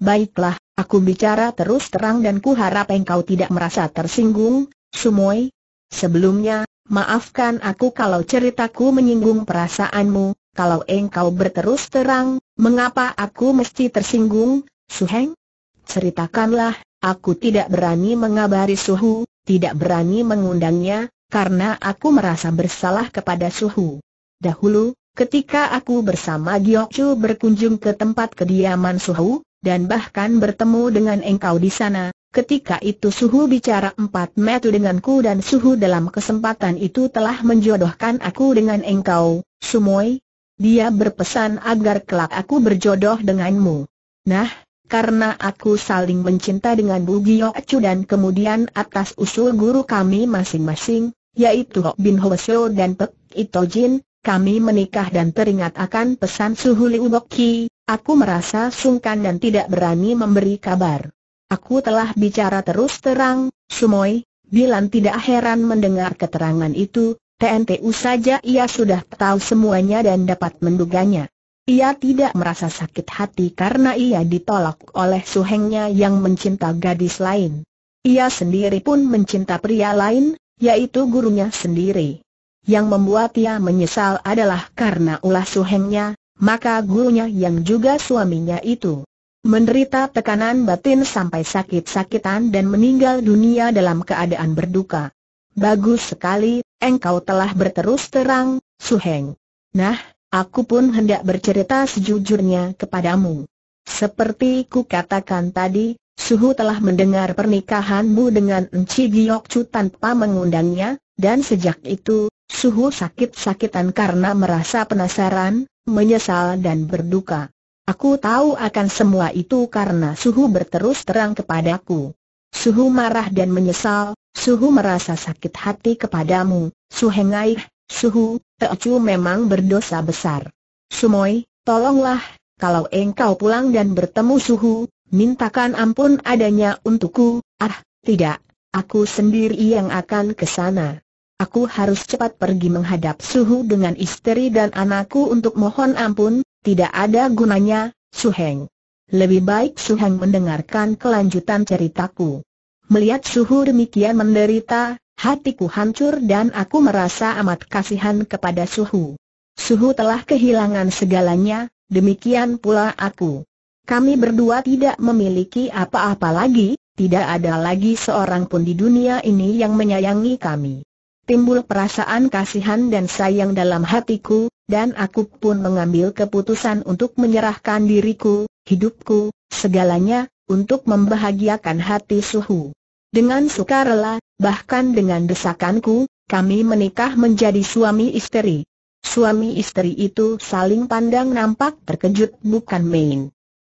Baiklah, Aku bicara terus terang dan ku harap engkau tidak merasa tersinggung, Sumoy. Sebelumnya, maafkan aku kalau ceritaku menyinggung perasaanmu, kalau engkau berterus terang, mengapa aku mesti tersinggung, Suheng? Ceritakanlah, aku tidak berani mengabari Suhu, tidak berani mengundangnya, karena aku merasa bersalah kepada Suhu. Dahulu, ketika aku bersama Giokju berkunjung ke tempat kediaman Suhu, dan bahkan bertemu dengan engkau di sana. Ketika itu Suhu bicara empat metu denganku dan Suhu dalam kesempatan itu telah menjodohkan aku dengan engkau, Sumoy. Dia berpesan agar kelak aku berjodoh denganmu. Nah, karena aku saling mencinta dengan Bu Acu Chu dan kemudian atas usul guru kami masing-masing, yaitu Hok Bin Ho Seo dan Pek Ito Jin, kami menikah dan teringat akan pesan Suhu Liu Bok Ki, Aku merasa sungkan dan tidak berani memberi kabar. Aku telah bicara terus terang, Sumoy, bilang tidak heran mendengar keterangan itu, TNTU saja ia sudah tahu semuanya dan dapat menduganya. Ia tidak merasa sakit hati karena ia ditolak oleh suhengnya yang mencinta gadis lain. Ia sendiri pun mencinta pria lain, yaitu gurunya sendiri. Yang membuat ia menyesal adalah karena ulah suhengnya, maka gurunya yang juga suaminya itu menderita tekanan batin sampai sakit-sakitan dan meninggal dunia dalam keadaan berduka. Bagus sekali, engkau telah berterus terang, Suheng. Nah, aku pun hendak bercerita sejujurnya kepadamu. Seperti ku katakan tadi, Suhu telah mendengar pernikahanmu dengan Enci Giok Chu tanpa mengundangnya, dan sejak itu, Suhu sakit-sakitan karena merasa penasaran, menyesal dan berduka. Aku tahu akan semua itu karena Suhu berterus terang kepadaku. Suhu marah dan menyesal, Suhu merasa sakit hati kepadamu, Suhengai, Suhu, Teocu memang berdosa besar. Sumoy, tolonglah, kalau engkau pulang dan bertemu Suhu, mintakan ampun adanya untukku, ah, tidak, aku sendiri yang akan ke sana. Aku harus cepat pergi menghadap Suhu dengan istri dan anakku untuk mohon ampun, tidak ada gunanya, Suheng. Lebih baik Suheng mendengarkan kelanjutan ceritaku. Melihat Suhu demikian menderita, hatiku hancur dan aku merasa amat kasihan kepada Suhu. Suhu telah kehilangan segalanya, demikian pula aku. Kami berdua tidak memiliki apa-apa lagi, tidak ada lagi seorang pun di dunia ini yang menyayangi kami timbul perasaan kasihan dan sayang dalam hatiku, dan aku pun mengambil keputusan untuk menyerahkan diriku, hidupku, segalanya, untuk membahagiakan hati Suhu. Dengan sukarela, bahkan dengan desakanku, kami menikah menjadi suami istri. Suami istri itu saling pandang nampak terkejut bukan main.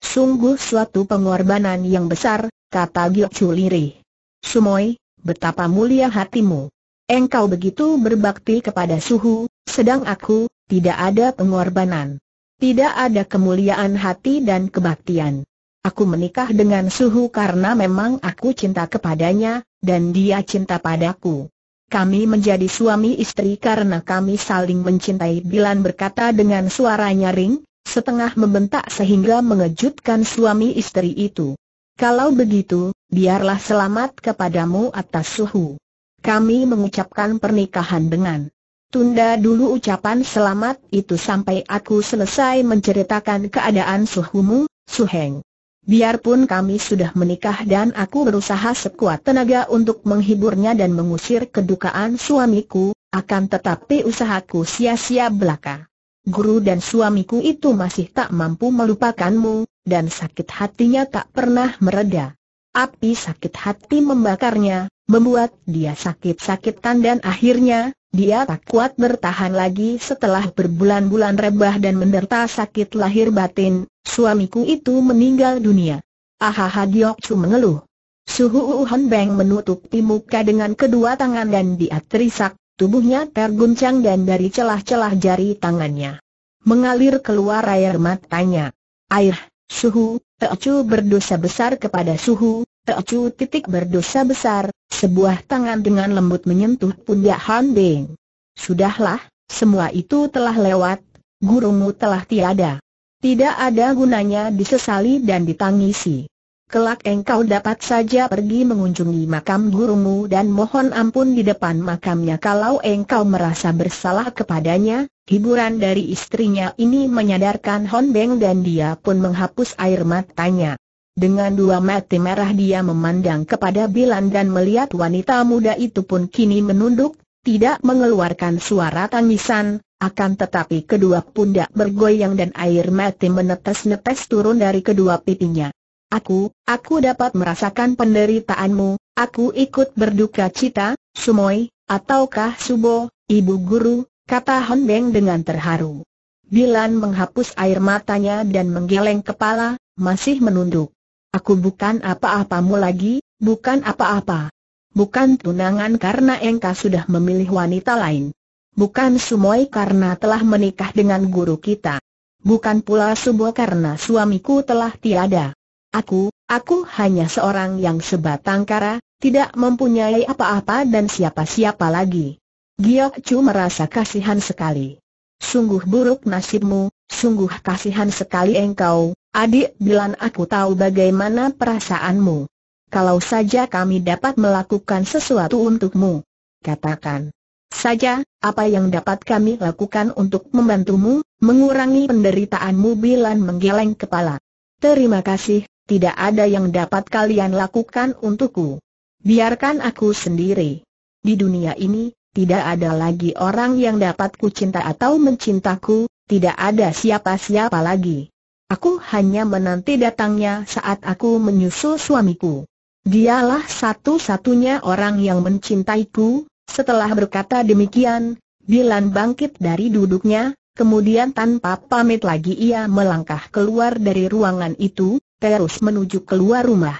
Sungguh suatu pengorbanan yang besar, kata Gyo Chuliri. Sumoy, betapa mulia hatimu. Engkau begitu berbakti kepada suhu, sedang aku, tidak ada pengorbanan. Tidak ada kemuliaan hati dan kebaktian. Aku menikah dengan suhu karena memang aku cinta kepadanya, dan dia cinta padaku. Kami menjadi suami istri karena kami saling mencintai Bilan berkata dengan suara nyaring, setengah membentak sehingga mengejutkan suami istri itu. Kalau begitu, biarlah selamat kepadamu atas suhu kami mengucapkan pernikahan dengan Tunda dulu ucapan selamat itu sampai aku selesai menceritakan keadaan Suhumu, Suheng. Biarpun kami sudah menikah dan aku berusaha sekuat tenaga untuk menghiburnya dan mengusir kedukaan suamiku, akan tetapi usahaku sia-sia belaka. Guru dan suamiku itu masih tak mampu melupakanmu, dan sakit hatinya tak pernah mereda. Api sakit hati membakarnya, membuat dia sakit-sakitan dan akhirnya, dia tak kuat bertahan lagi setelah berbulan-bulan rebah dan menderita sakit lahir batin, suamiku itu meninggal dunia. Ahaha Chu mengeluh. Suhu Uhan Beng menutupi muka dengan kedua tangan dan dia terisak, tubuhnya terguncang dan dari celah-celah jari tangannya mengalir keluar air matanya. Air, Suhu, Teocu berdosa besar kepada Suhu, Teocu titik berdosa besar, sebuah tangan dengan lembut menyentuh pundak Han Beng. Sudahlah, semua itu telah lewat, gurumu telah tiada. Tidak ada gunanya disesali dan ditangisi. Kelak engkau dapat saja pergi mengunjungi makam gurumu dan mohon ampun di depan makamnya kalau engkau merasa bersalah kepadanya, hiburan dari istrinya ini menyadarkan Hon Beng dan dia pun menghapus air matanya. Dengan dua mata merah dia memandang kepada Bilan dan melihat wanita muda itu pun kini menunduk, tidak mengeluarkan suara tangisan, akan tetapi kedua pundak bergoyang dan air mata menetes-netes turun dari kedua pipinya. Aku, aku dapat merasakan penderitaanmu, aku ikut berduka cita, Sumoy, ataukah Subo, ibu guru, kata Hondeng dengan terharu. Bilan menghapus air matanya dan menggeleng kepala, masih menunduk. Aku bukan apa-apamu lagi, bukan apa-apa. Bukan tunangan karena engkau sudah memilih wanita lain. Bukan Sumoy karena telah menikah dengan guru kita. Bukan pula Subo karena suamiku telah tiada. Aku, aku hanya seorang yang sebatang kara, tidak mempunyai apa-apa dan siapa-siapa lagi. Giok Chu merasa kasihan sekali. Sungguh buruk nasibmu, Sungguh kasihan sekali engkau, adik bilang aku tahu bagaimana perasaanmu. Kalau saja kami dapat melakukan sesuatu untukmu. Katakan saja, apa yang dapat kami lakukan untuk membantumu, mengurangi penderitaanmu Bilan menggeleng kepala. Terima kasih, tidak ada yang dapat kalian lakukan untukku. Biarkan aku sendiri. Di dunia ini, tidak ada lagi orang yang dapat ku cinta atau mencintaku, tidak ada siapa-siapa lagi. Aku hanya menanti datangnya saat aku menyusul suamiku. Dialah satu-satunya orang yang mencintaiku, setelah berkata demikian, Bilan bangkit dari duduknya, kemudian tanpa pamit lagi ia melangkah keluar dari ruangan itu, terus menuju keluar rumah.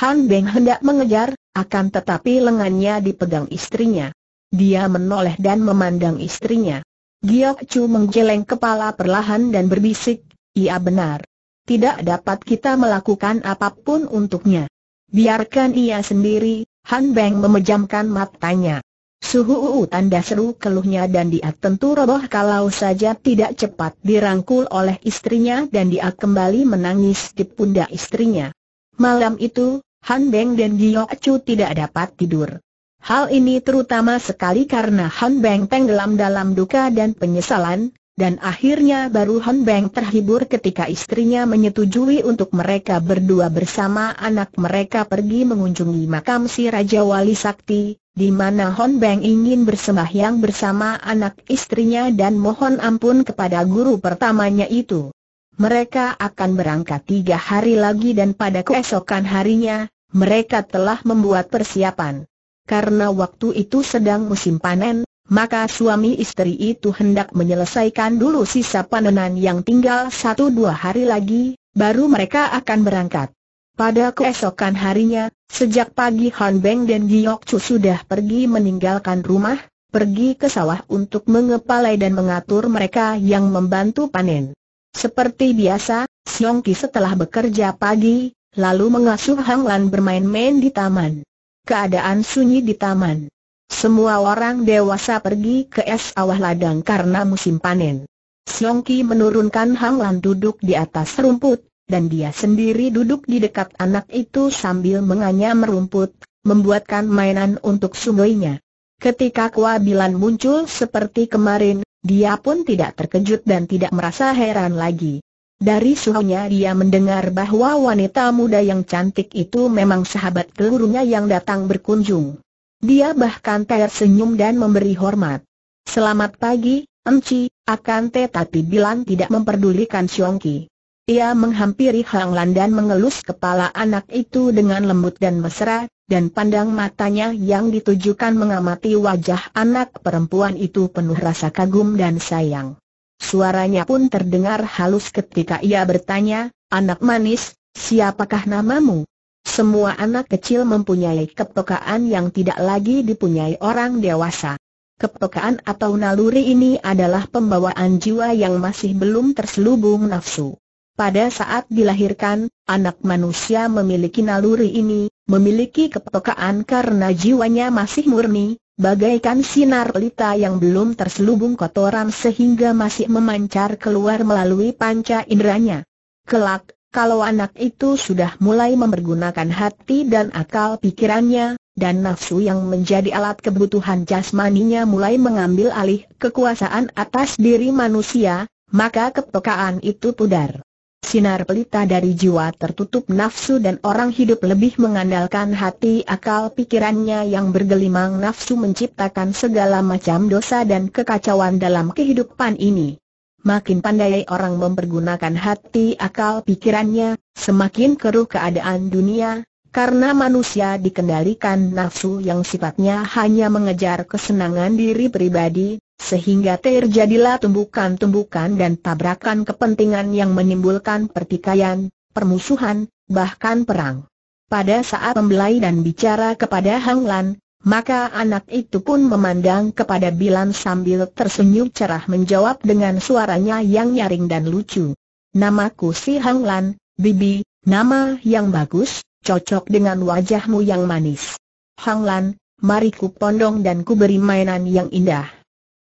Han Beng hendak mengejar, akan tetapi lengannya dipegang istrinya. Dia menoleh dan memandang istrinya. Giok Chu menggeleng kepala perlahan dan berbisik, ia benar. Tidak dapat kita melakukan apapun untuknya. Biarkan ia sendiri, Han Beng memejamkan matanya. Suhu uu tanda seru keluhnya dan dia tentu roboh kalau saja tidak cepat dirangkul oleh istrinya dan dia kembali menangis di pundak istrinya. Malam itu, Han Beng dan Giok Chu tidak dapat tidur. Hal ini terutama sekali karena Han Beng tenggelam dalam duka dan penyesalan, dan akhirnya baru Han Beng terhibur ketika istrinya menyetujui untuk mereka berdua bersama anak mereka pergi mengunjungi makam si Raja Wali Sakti, di mana Hon Beng ingin bersembahyang bersama anak istrinya dan mohon ampun kepada guru pertamanya itu. Mereka akan berangkat tiga hari lagi dan pada keesokan harinya, mereka telah membuat persiapan karena waktu itu sedang musim panen, maka suami istri itu hendak menyelesaikan dulu sisa panenan yang tinggal satu dua hari lagi, baru mereka akan berangkat. Pada keesokan harinya, sejak pagi Han Beng dan Giok Chu sudah pergi meninggalkan rumah, pergi ke sawah untuk mengepalai dan mengatur mereka yang membantu panen. Seperti biasa, Siong Ki setelah bekerja pagi, lalu mengasuh Hang Lan bermain-main di taman keadaan sunyi di taman. Semua orang dewasa pergi ke es awah ladang karena musim panen. Siong menurunkan Hang Lan duduk di atas rumput, dan dia sendiri duduk di dekat anak itu sambil menganyam rumput, membuatkan mainan untuk sungainya. Ketika Kuabilan muncul seperti kemarin, dia pun tidak terkejut dan tidak merasa heran lagi. Dari suhunya dia mendengar bahwa wanita muda yang cantik itu memang sahabat kelurunya yang datang berkunjung. Dia bahkan tersenyum dan memberi hormat. Selamat pagi, Enci, akan tetapi Bilan tidak memperdulikan Siongki. Ia menghampiri Hang Lan dan mengelus kepala anak itu dengan lembut dan mesra, dan pandang matanya yang ditujukan mengamati wajah anak perempuan itu penuh rasa kagum dan sayang. Suaranya pun terdengar halus ketika ia bertanya, anak manis, siapakah namamu? Semua anak kecil mempunyai kepekaan yang tidak lagi dipunyai orang dewasa. Kepekaan atau naluri ini adalah pembawaan jiwa yang masih belum terselubung nafsu. Pada saat dilahirkan, anak manusia memiliki naluri ini, memiliki kepekaan karena jiwanya masih murni, Bagaikan sinar lita yang belum terselubung kotoran sehingga masih memancar keluar melalui panca inderanya. Kelak, kalau anak itu sudah mulai mempergunakan hati dan akal pikirannya, dan nafsu yang menjadi alat kebutuhan jasmaninya mulai mengambil alih kekuasaan atas diri manusia, maka kepekaan itu pudar. Sinar pelita dari jiwa tertutup nafsu dan orang hidup lebih mengandalkan hati akal pikirannya yang bergelimang nafsu menciptakan segala macam dosa dan kekacauan dalam kehidupan ini. Makin pandai orang mempergunakan hati akal pikirannya, semakin keruh keadaan dunia, karena manusia dikendalikan nafsu yang sifatnya hanya mengejar kesenangan diri pribadi, sehingga terjadilah tumbukan-tumbukan dan tabrakan kepentingan yang menimbulkan pertikaian, permusuhan, bahkan perang. Pada saat membelai dan bicara kepada Hang Lan, maka anak itu pun memandang kepada Bilan sambil tersenyum cerah menjawab dengan suaranya yang nyaring dan lucu. Namaku si Hang Lan, Bibi, nama yang bagus, cocok dengan wajahmu yang manis. Hang Lan, mari ku pondong dan ku beri mainan yang indah.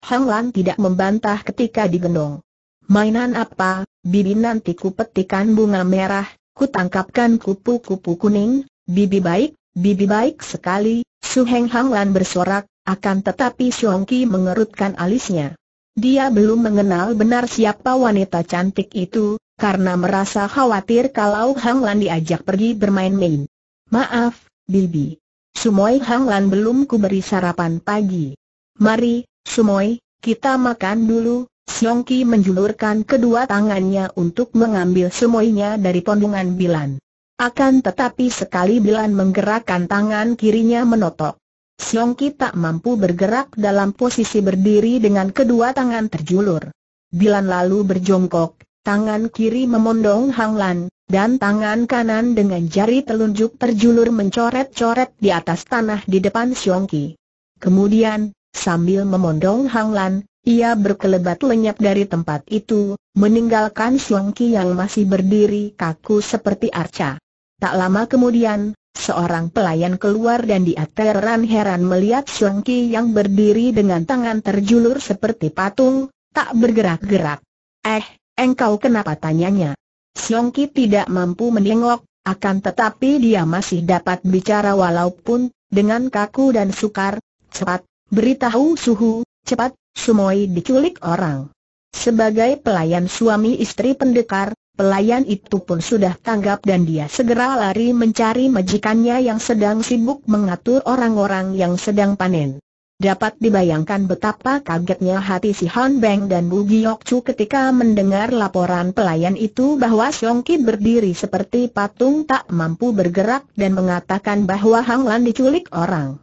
Hang Lan tidak membantah ketika digendong. Mainan apa, bibi nanti ku petikan bunga merah, ku tangkapkan kupu-kupu kuning, bibi baik, bibi baik sekali, Su Hang Lan bersorak, akan tetapi Ki mengerutkan alisnya. Dia belum mengenal benar siapa wanita cantik itu, karena merasa khawatir kalau Hang Lan diajak pergi bermain-main. Maaf, Bibi. Sumoy Hang Lan belum kuberi sarapan pagi. Mari, Sumoi, kita makan dulu, Siong Ki menjulurkan kedua tangannya untuk mengambil semuanya dari pondongan Bilan. Akan tetapi sekali Bilan menggerakkan tangan kirinya menotok. Siong Ki tak mampu bergerak dalam posisi berdiri dengan kedua tangan terjulur. Bilan lalu berjongkok, tangan kiri memondong Hang Lan, dan tangan kanan dengan jari telunjuk terjulur mencoret-coret di atas tanah di depan Siong Ki. Kemudian, Sambil memondong Hanglan, ia berkelebat lenyap dari tempat itu, meninggalkan Suang Ki yang masih berdiri kaku seperti arca. Tak lama kemudian, seorang pelayan keluar dan dia terheran-heran melihat Suang Ki yang berdiri dengan tangan terjulur seperti patung, tak bergerak-gerak. Eh, engkau kenapa tanyanya? Suang Ki tidak mampu menengok, akan tetapi dia masih dapat bicara walaupun dengan kaku dan sukar. Cepat, Beritahu suhu, cepat, Sumoi diculik orang. Sebagai pelayan suami istri pendekar, pelayan itu pun sudah tanggap dan dia segera lari mencari majikannya yang sedang sibuk mengatur orang-orang yang sedang panen. Dapat dibayangkan betapa kagetnya hati si Hon Beng dan Bu Giok Chu ketika mendengar laporan pelayan itu bahwa Siong Ki berdiri seperti patung tak mampu bergerak dan mengatakan bahwa Hang Lan diculik orang.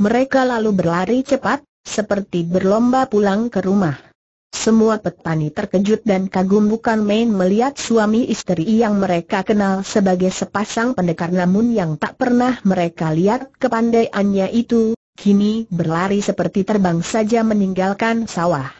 Mereka lalu berlari cepat, seperti berlomba pulang ke rumah. Semua petani terkejut dan kagum bukan main melihat suami istri yang mereka kenal sebagai sepasang pendekar namun yang tak pernah mereka lihat kepandaiannya itu, kini berlari seperti terbang saja meninggalkan sawah.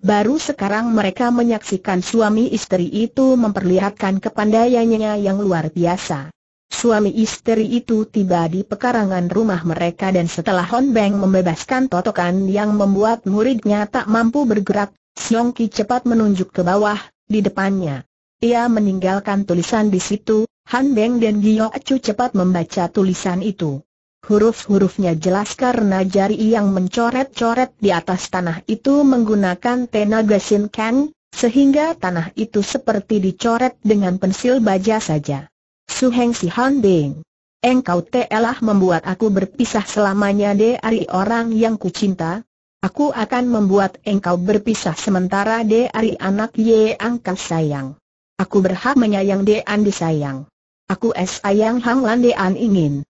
Baru sekarang mereka menyaksikan suami istri itu memperlihatkan kepandaiannya yang luar biasa. Suami istri itu tiba di pekarangan rumah mereka dan setelah Hon Beng membebaskan totokan yang membuat muridnya tak mampu bergerak, Siong Ki cepat menunjuk ke bawah, di depannya. Ia meninggalkan tulisan di situ, Han Beng dan Gio Acu cepat membaca tulisan itu. Huruf-hurufnya jelas karena jari yang mencoret-coret di atas tanah itu menggunakan tenaga Kang, sehingga tanah itu seperti dicoret dengan pensil baja saja. Suheng si Han Bing. Engkau telah membuat aku berpisah selamanya dari orang yang kucinta. Aku akan membuat engkau berpisah sementara dari anak Ye Angka sayang. Aku berhak menyayang Dean sayang. Aku es sayang Hang Lan Dean ingin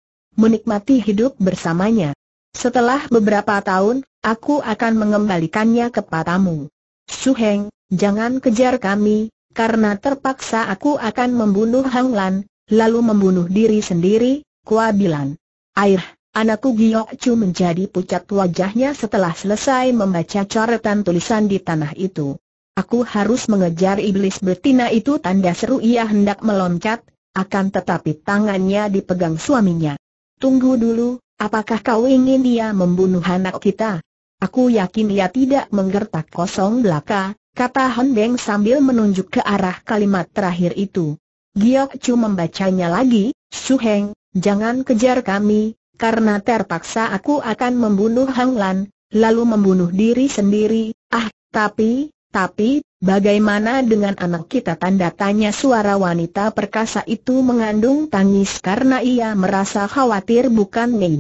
menikmati hidup bersamanya. Setelah beberapa tahun, aku akan mengembalikannya kepadamu. Suheng, jangan kejar kami, karena terpaksa aku akan membunuh Hang Lan, lalu membunuh diri sendiri, Kua bilang. Air, anakku Giok Chu menjadi pucat wajahnya setelah selesai membaca coretan tulisan di tanah itu. Aku harus mengejar iblis betina itu tanda seru ia hendak meloncat, akan tetapi tangannya dipegang suaminya. Tunggu dulu, apakah kau ingin dia membunuh anak kita? Aku yakin ia tidak menggertak kosong belaka, kata Beng sambil menunjuk ke arah kalimat terakhir itu. Giok Chu membacanya lagi, Su Heng, jangan kejar kami, karena terpaksa aku akan membunuh Hang Lan, lalu membunuh diri sendiri, ah, tapi, tapi, bagaimana dengan anak kita tanda tanya suara wanita perkasa itu mengandung tangis karena ia merasa khawatir bukan Ning.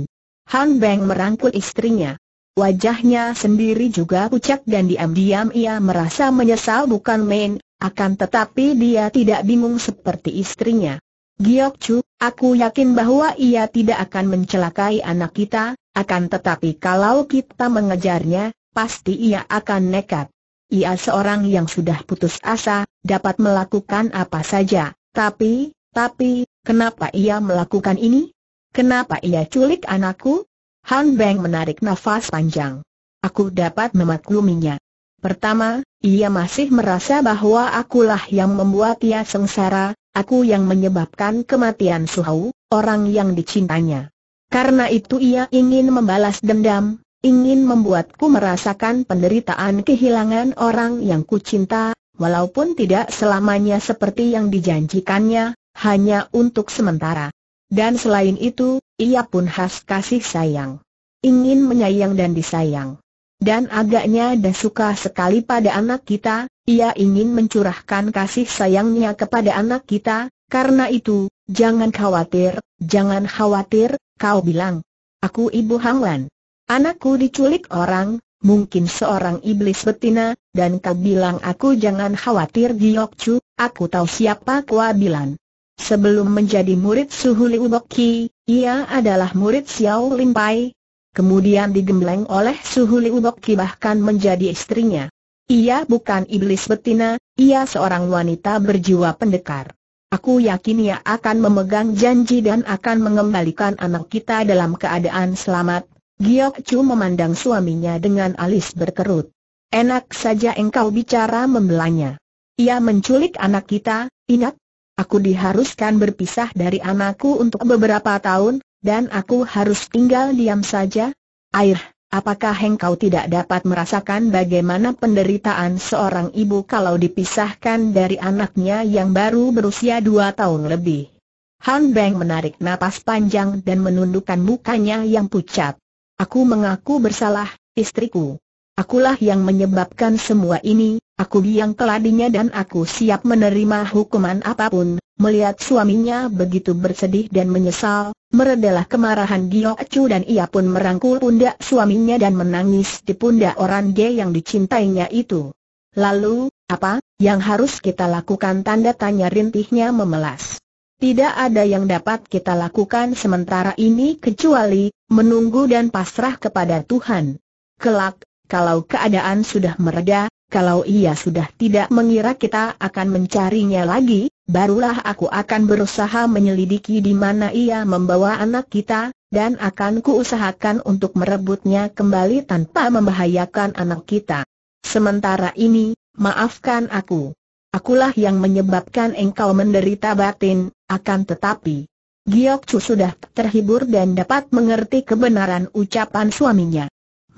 Han Beng merangkul istrinya. Wajahnya sendiri juga pucat dan diam-diam ia merasa menyesal bukan main, akan tetapi dia tidak bingung seperti istrinya. Giok Chu, aku yakin bahwa ia tidak akan mencelakai anak kita, akan tetapi kalau kita mengejarnya, pasti ia akan nekat. Ia seorang yang sudah putus asa, dapat melakukan apa saja, tapi, tapi, kenapa ia melakukan ini? Kenapa ia culik anakku? Han Beng menarik nafas panjang. Aku dapat memakluminya. Pertama, ia masih merasa bahwa akulah yang membuat ia sengsara, aku yang menyebabkan kematian Suhau, orang yang dicintanya. Karena itu ia ingin membalas dendam, ingin membuatku merasakan penderitaan kehilangan orang yang kucinta, walaupun tidak selamanya seperti yang dijanjikannya, hanya untuk sementara. Dan selain itu, ia pun khas kasih sayang. Ingin menyayang dan disayang. Dan agaknya dia suka sekali pada anak kita, ia ingin mencurahkan kasih sayangnya kepada anak kita, karena itu, jangan khawatir, jangan khawatir, kau bilang. Aku ibu Hangwan. Anakku diculik orang, mungkin seorang iblis betina, dan kau bilang aku jangan khawatir Chu, aku tahu siapa bilang. Sebelum menjadi murid Suhu Liu ia adalah murid Xiao Limpai, Kemudian digembleng oleh Suhu Liu Bok bahkan menjadi istrinya. Ia bukan iblis betina, ia seorang wanita berjiwa pendekar. Aku yakin ia akan memegang janji dan akan mengembalikan anak kita dalam keadaan selamat. Giok Chu memandang suaminya dengan alis berkerut. Enak saja engkau bicara membelanya. Ia menculik anak kita, ingat? Aku diharuskan berpisah dari anakku untuk beberapa tahun, dan aku harus tinggal diam saja? Air, apakah engkau tidak dapat merasakan bagaimana penderitaan seorang ibu kalau dipisahkan dari anaknya yang baru berusia dua tahun lebih? Han Beng menarik napas panjang dan menundukkan mukanya yang pucat. Aku mengaku bersalah, istriku. Akulah yang menyebabkan semua ini, Aku biang keladinya dan aku siap menerima hukuman apapun. Melihat suaminya begitu bersedih dan menyesal, meredalah kemarahan Giok Chu dan ia pun merangkul pundak suaminya dan menangis di pundak orang G yang dicintainya itu. Lalu, apa yang harus kita lakukan tanda tanya rintihnya memelas. Tidak ada yang dapat kita lakukan sementara ini kecuali menunggu dan pasrah kepada Tuhan. Kelak, kalau keadaan sudah mereda, kalau ia sudah tidak mengira kita akan mencarinya lagi, barulah aku akan berusaha menyelidiki di mana ia membawa anak kita, dan akan kuusahakan untuk merebutnya kembali tanpa membahayakan anak kita. Sementara ini, maafkan aku. Akulah yang menyebabkan engkau menderita batin, akan tetapi Giok sudah terhibur dan dapat mengerti kebenaran ucapan suaminya.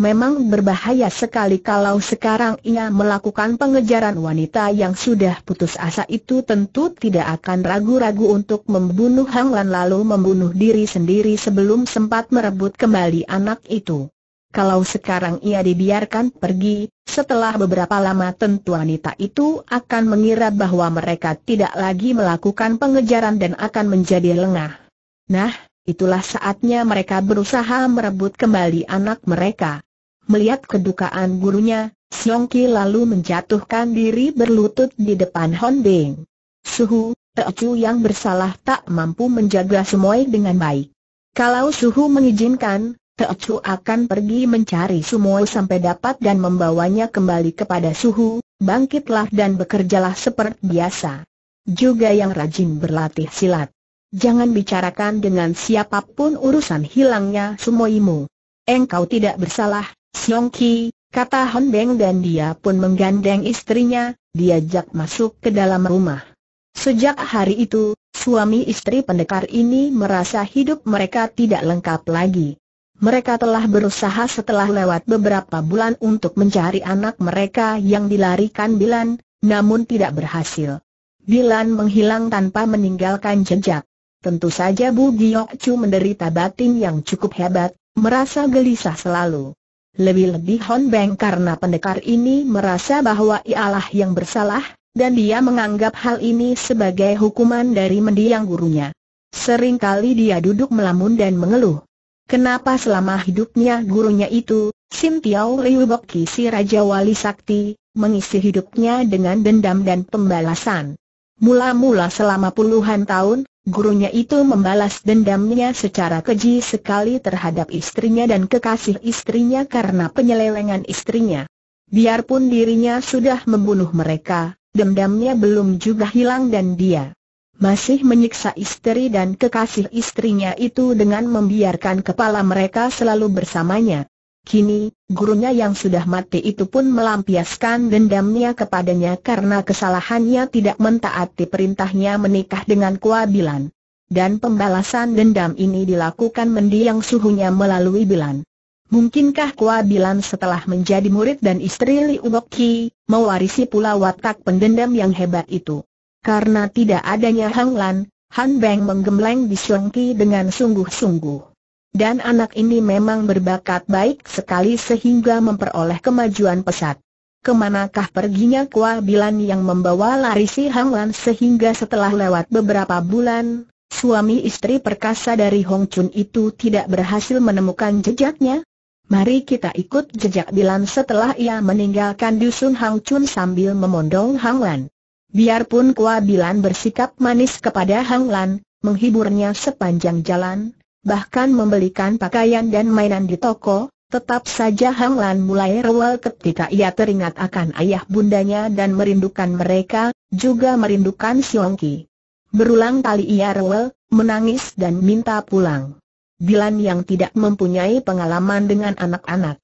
Memang berbahaya sekali kalau sekarang ia melakukan pengejaran wanita yang sudah putus asa itu tentu tidak akan ragu-ragu untuk membunuh Hang Lan lalu membunuh diri sendiri sebelum sempat merebut kembali anak itu. Kalau sekarang ia dibiarkan pergi, setelah beberapa lama tentu wanita itu akan mengira bahwa mereka tidak lagi melakukan pengejaran dan akan menjadi lengah. Nah, itulah saatnya mereka berusaha merebut kembali anak mereka. Melihat kedukaan gurunya, Siong Ki lalu menjatuhkan diri berlutut di depan Hon Beng. Suhu, Teocu yang bersalah tak mampu menjaga Sumoy dengan baik. Kalau Suhu mengizinkan, Teocu akan pergi mencari Sumoy sampai dapat dan membawanya kembali kepada Suhu, bangkitlah dan bekerjalah seperti biasa. Juga yang rajin berlatih silat. Jangan bicarakan dengan siapapun urusan hilangnya Sumoimu. Engkau tidak bersalah, Siong Ki, kata Hon Beng dan dia pun menggandeng istrinya, diajak masuk ke dalam rumah. Sejak hari itu, suami istri pendekar ini merasa hidup mereka tidak lengkap lagi. Mereka telah berusaha setelah lewat beberapa bulan untuk mencari anak mereka yang dilarikan Bilan, namun tidak berhasil. Bilan menghilang tanpa meninggalkan jejak. Tentu saja Bu Giok Chu menderita batin yang cukup hebat, merasa gelisah selalu. Lebih-lebih Hon Beng karena pendekar ini merasa bahwa ialah yang bersalah, dan dia menganggap hal ini sebagai hukuman dari mendiang gurunya. Seringkali dia duduk melamun dan mengeluh. Kenapa selama hidupnya gurunya itu, Sim Tiao Liu Boki si Raja Wali Sakti, mengisi hidupnya dengan dendam dan pembalasan. Mula-mula selama puluhan tahun, Gurunya itu membalas dendamnya secara keji sekali terhadap istrinya dan kekasih istrinya karena penyelewengan istrinya. Biarpun dirinya sudah membunuh mereka, dendamnya belum juga hilang dan dia masih menyiksa istri dan kekasih istrinya itu dengan membiarkan kepala mereka selalu bersamanya. Kini, gurunya yang sudah mati itu pun melampiaskan dendamnya kepadanya karena kesalahannya tidak mentaati perintahnya menikah dengan Kuabilan. Dan pembalasan dendam ini dilakukan mendiang suhunya melalui Bilan. Mungkinkah Kuabilan setelah menjadi murid dan istri Li Uboki, mewarisi pula watak pendendam yang hebat itu? Karena tidak adanya Hang Lan, Han Beng menggembleng di Ki dengan sungguh-sungguh. Dan anak ini memang berbakat baik sekali sehingga memperoleh kemajuan pesat. Kemanakah perginya Kua Bilan yang membawa lari si Hanglan sehingga setelah lewat beberapa bulan, suami istri perkasa dari Hong Chun itu tidak berhasil menemukan jejaknya? Mari kita ikut jejak Bilan setelah ia meninggalkan dusun Hang Chun sambil memondong Hanglan. Biarpun Kua Bilan bersikap manis kepada Hanglan, menghiburnya sepanjang jalan, bahkan membelikan pakaian dan mainan di toko, tetap saja Hang Lan mulai rewel ketika ia teringat akan ayah bundanya dan merindukan mereka, juga merindukan Siong Ki. Berulang kali ia rewel, menangis dan minta pulang. Dilan yang tidak mempunyai pengalaman dengan anak-anak.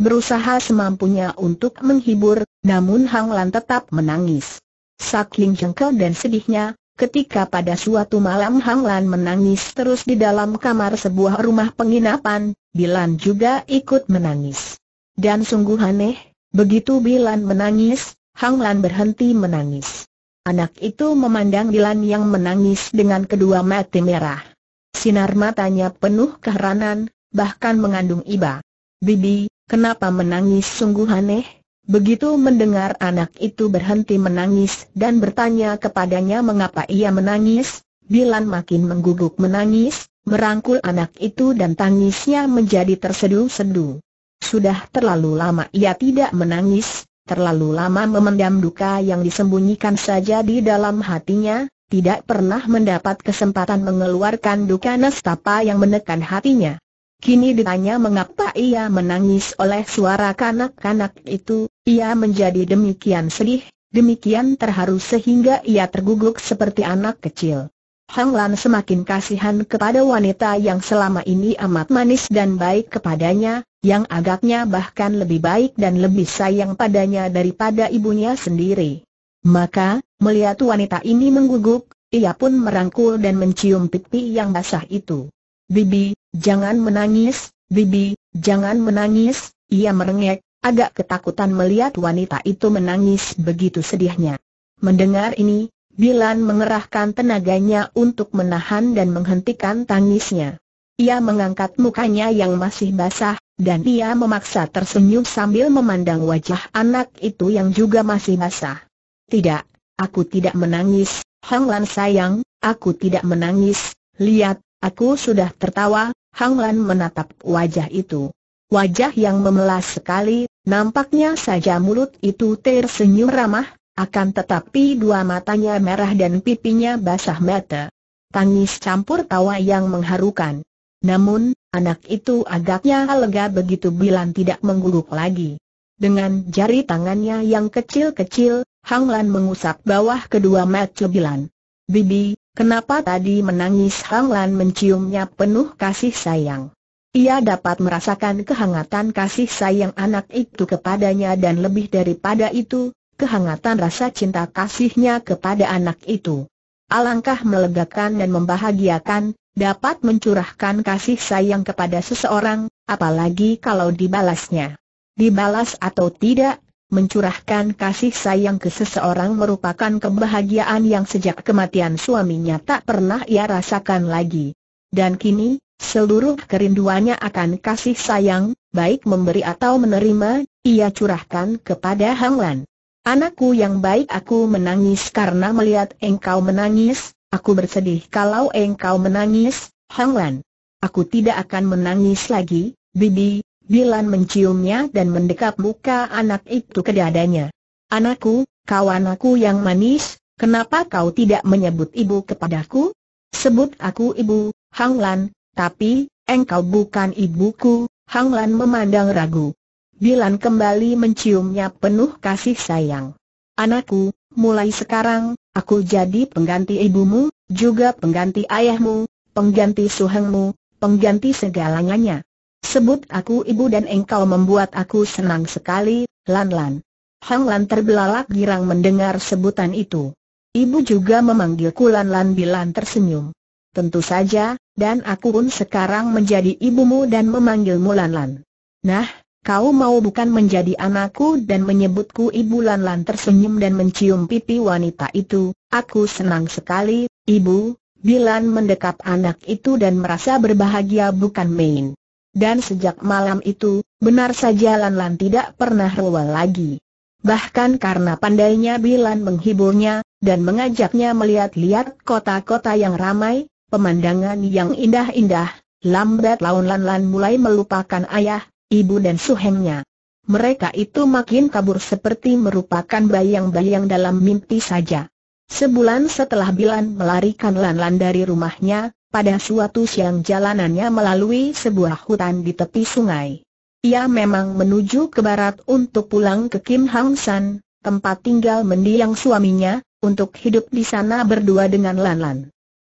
Berusaha semampunya untuk menghibur, namun Hang Lan tetap menangis. Saking jengkel dan sedihnya, Ketika pada suatu malam Hang Lan menangis terus di dalam kamar sebuah rumah penginapan, Bilan juga ikut menangis. Dan sungguh aneh, begitu Bilan menangis, Hang Lan berhenti menangis. Anak itu memandang Bilan yang menangis dengan kedua mata merah. Sinar matanya penuh keheranan, bahkan mengandung iba. Bibi, kenapa menangis sungguh aneh? Begitu mendengar anak itu berhenti menangis dan bertanya kepadanya mengapa ia menangis, Bilan makin mengguguk menangis, merangkul anak itu dan tangisnya menjadi terseduh sedu Sudah terlalu lama ia tidak menangis, terlalu lama memendam duka yang disembunyikan saja di dalam hatinya, tidak pernah mendapat kesempatan mengeluarkan duka nestapa yang menekan hatinya. Kini ditanya mengapa ia menangis oleh suara kanak-kanak itu, ia menjadi demikian sedih, demikian terharu sehingga ia terguguk seperti anak kecil. Hang Lan semakin kasihan kepada wanita yang selama ini amat manis dan baik kepadanya, yang agaknya bahkan lebih baik dan lebih sayang padanya daripada ibunya sendiri. Maka, melihat wanita ini mengguguk, ia pun merangkul dan mencium pipi yang basah itu. Bibi, jangan menangis, Bibi, jangan menangis, ia merengek, agak ketakutan melihat wanita itu menangis begitu sedihnya. Mendengar ini, Bilan mengerahkan tenaganya untuk menahan dan menghentikan tangisnya. Ia mengangkat mukanya yang masih basah, dan ia memaksa tersenyum sambil memandang wajah anak itu yang juga masih basah. Tidak, aku tidak menangis, Hang sayang, aku tidak menangis, lihat, Aku sudah tertawa, Hang Lan menatap wajah itu. Wajah yang memelas sekali, nampaknya saja mulut itu tersenyum ramah, akan tetapi dua matanya merah dan pipinya basah mata. Tangis campur tawa yang mengharukan. Namun, anak itu agaknya lega begitu bilang tidak menggulung lagi. Dengan jari tangannya yang kecil-kecil, Hang Lan mengusap bawah kedua mata Bilan. Bibi, Kenapa tadi menangis Hang Lan menciumnya penuh kasih sayang. Ia dapat merasakan kehangatan kasih sayang anak itu kepadanya dan lebih daripada itu, kehangatan rasa cinta kasihnya kepada anak itu. Alangkah melegakan dan membahagiakan, dapat mencurahkan kasih sayang kepada seseorang, apalagi kalau dibalasnya. Dibalas atau tidak, mencurahkan kasih sayang ke seseorang merupakan kebahagiaan yang sejak kematian suaminya tak pernah ia rasakan lagi. Dan kini, seluruh kerinduannya akan kasih sayang, baik memberi atau menerima, ia curahkan kepada Hang Lan. Anakku yang baik aku menangis karena melihat engkau menangis, aku bersedih kalau engkau menangis, Hang Lan. Aku tidak akan menangis lagi, Bibi, Bilan menciumnya dan mendekap muka anak itu ke dadanya. Anakku, kawan aku yang manis, kenapa kau tidak menyebut ibu kepadaku? Sebut aku ibu, Hang Lan, tapi, engkau bukan ibuku, Hang Lan memandang ragu. Bilan kembali menciumnya penuh kasih sayang. Anakku, mulai sekarang, aku jadi pengganti ibumu, juga pengganti ayahmu, pengganti suhengmu, pengganti segalanya. Sebut aku ibu dan engkau membuat aku senang sekali, Lan Lan. Hang Lan terbelalak girang mendengar sebutan itu. Ibu juga memanggilku Lan Lan Bilan tersenyum. Tentu saja, dan aku pun sekarang menjadi ibumu dan memanggilmu Lan Lan. Nah, kau mau bukan menjadi anakku dan menyebutku ibu Lan Lan tersenyum dan mencium pipi wanita itu, aku senang sekali, ibu, Bilan mendekap anak itu dan merasa berbahagia bukan main. Dan sejak malam itu, benar saja Lan Lan tidak pernah rewel lagi. Bahkan karena pandainya Bilan menghiburnya, dan mengajaknya melihat-lihat kota-kota yang ramai, pemandangan yang indah-indah, lambat laun Lan Lan mulai melupakan ayah, ibu dan suhengnya. Mereka itu makin kabur seperti merupakan bayang-bayang dalam mimpi saja. Sebulan setelah Bilan melarikan Lan Lan dari rumahnya, pada suatu siang jalanannya melalui sebuah hutan di tepi sungai. Ia memang menuju ke barat untuk pulang ke Kim Hang San, tempat tinggal mendiang suaminya, untuk hidup di sana berdua dengan Lan Lan.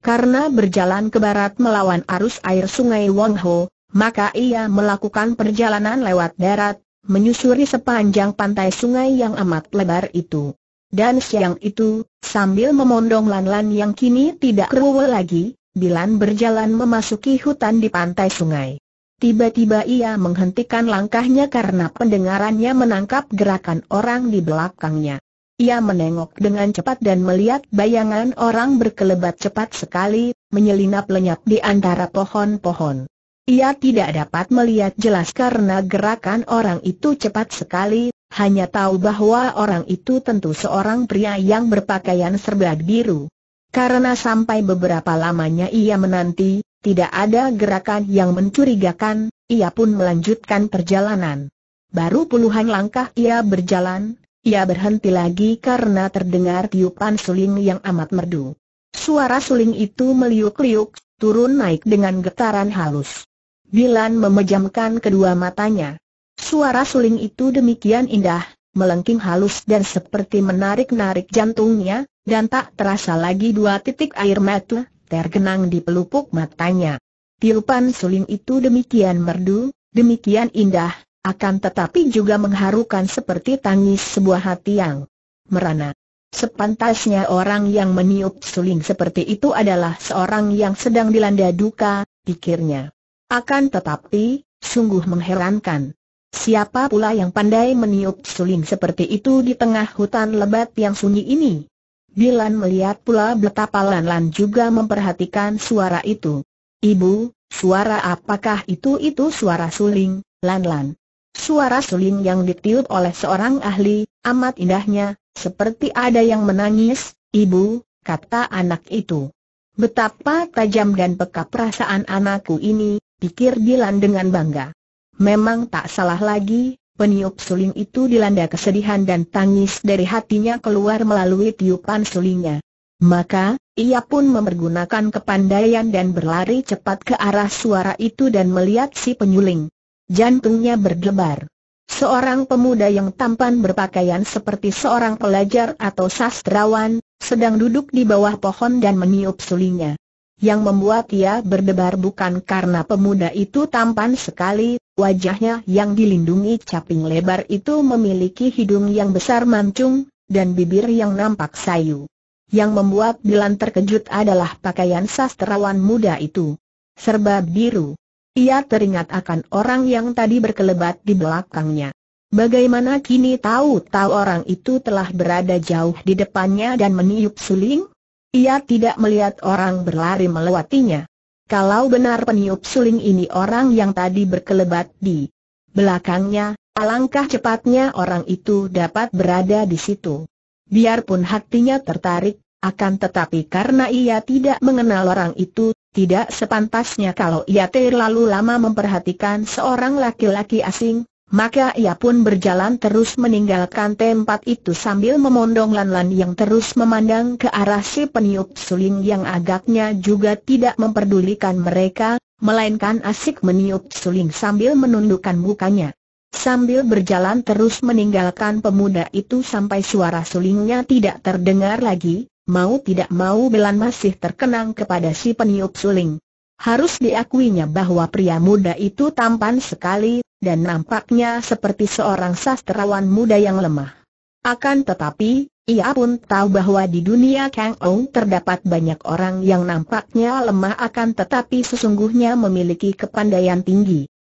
Karena berjalan ke barat melawan arus air sungai Wong Ho, maka ia melakukan perjalanan lewat darat, menyusuri sepanjang pantai sungai yang amat lebar itu. Dan siang itu, sambil memondong Lan Lan yang kini tidak keruwe lagi, Bilan berjalan memasuki hutan di pantai sungai. Tiba-tiba ia menghentikan langkahnya karena pendengarannya menangkap gerakan orang di belakangnya. Ia menengok dengan cepat dan melihat bayangan orang berkelebat cepat sekali, menyelinap lenyap di antara pohon-pohon. Ia tidak dapat melihat jelas karena gerakan orang itu cepat sekali, hanya tahu bahwa orang itu tentu seorang pria yang berpakaian serba biru. Karena sampai beberapa lamanya ia menanti, tidak ada gerakan yang mencurigakan, ia pun melanjutkan perjalanan. Baru puluhan langkah ia berjalan, ia berhenti lagi karena terdengar tiupan suling yang amat merdu. Suara suling itu meliuk-liuk, turun naik dengan getaran halus. Bilan memejamkan kedua matanya. Suara suling itu demikian indah, melengking halus dan seperti menarik-narik jantungnya, dan tak terasa lagi dua titik air mata tergenang di pelupuk matanya. Tiupan suling itu demikian merdu, demikian indah, akan tetapi juga mengharukan seperti tangis sebuah hati yang merana. Sepantasnya orang yang meniup suling seperti itu adalah seorang yang sedang dilanda duka, pikirnya. Akan tetapi, sungguh mengherankan. Siapa pula yang pandai meniup suling seperti itu di tengah hutan lebat yang sunyi ini? Dilan melihat pula betapa Lan Lan juga memperhatikan suara itu. Ibu, suara apakah itu? Itu suara suling, Lan Lan. Suara suling yang ditiup oleh seorang ahli, amat indahnya, seperti ada yang menangis, ibu, kata anak itu. Betapa tajam dan peka perasaan anakku ini, pikir Dilan dengan bangga. Memang tak salah lagi, Peniup suling itu dilanda kesedihan dan tangis dari hatinya keluar melalui tiupan sulingnya. Maka, ia pun memergunakan kepandaian dan berlari cepat ke arah suara itu dan melihat si penyuling. Jantungnya berdebar. Seorang pemuda yang tampan berpakaian seperti seorang pelajar atau sastrawan, sedang duduk di bawah pohon dan meniup sulingnya. Yang membuat ia berdebar bukan karena pemuda itu tampan sekali, wajahnya yang dilindungi caping lebar itu memiliki hidung yang besar mancung, dan bibir yang nampak sayu. Yang membuat Dilan terkejut adalah pakaian sastrawan muda itu. Serba biru. Ia teringat akan orang yang tadi berkelebat di belakangnya. Bagaimana kini tahu-tahu orang itu telah berada jauh di depannya dan meniup suling? Ia tidak melihat orang berlari melewatinya. Kalau benar peniup suling ini orang yang tadi berkelebat di belakangnya, alangkah cepatnya orang itu dapat berada di situ. Biarpun hatinya tertarik, akan tetapi karena ia tidak mengenal orang itu, tidak sepantasnya kalau ia terlalu lama memperhatikan seorang laki-laki asing, maka ia pun berjalan terus meninggalkan tempat itu sambil memondong Lan-Lan yang terus memandang ke arah si peniup suling yang agaknya juga tidak memperdulikan mereka, melainkan asik meniup suling sambil menundukkan mukanya. Sambil berjalan terus meninggalkan pemuda itu sampai suara sulingnya tidak terdengar lagi, mau tidak mau Belan masih terkenang kepada si peniup suling. Harus diakuinya bahwa pria muda itu tampan sekali, dan nampaknya seperti seorang sastrawan muda yang lemah. Akan tetapi, ia pun tahu bahwa di dunia Kang Ou terdapat banyak orang yang nampaknya lemah akan tetapi sesungguhnya memiliki kepandaian tinggi.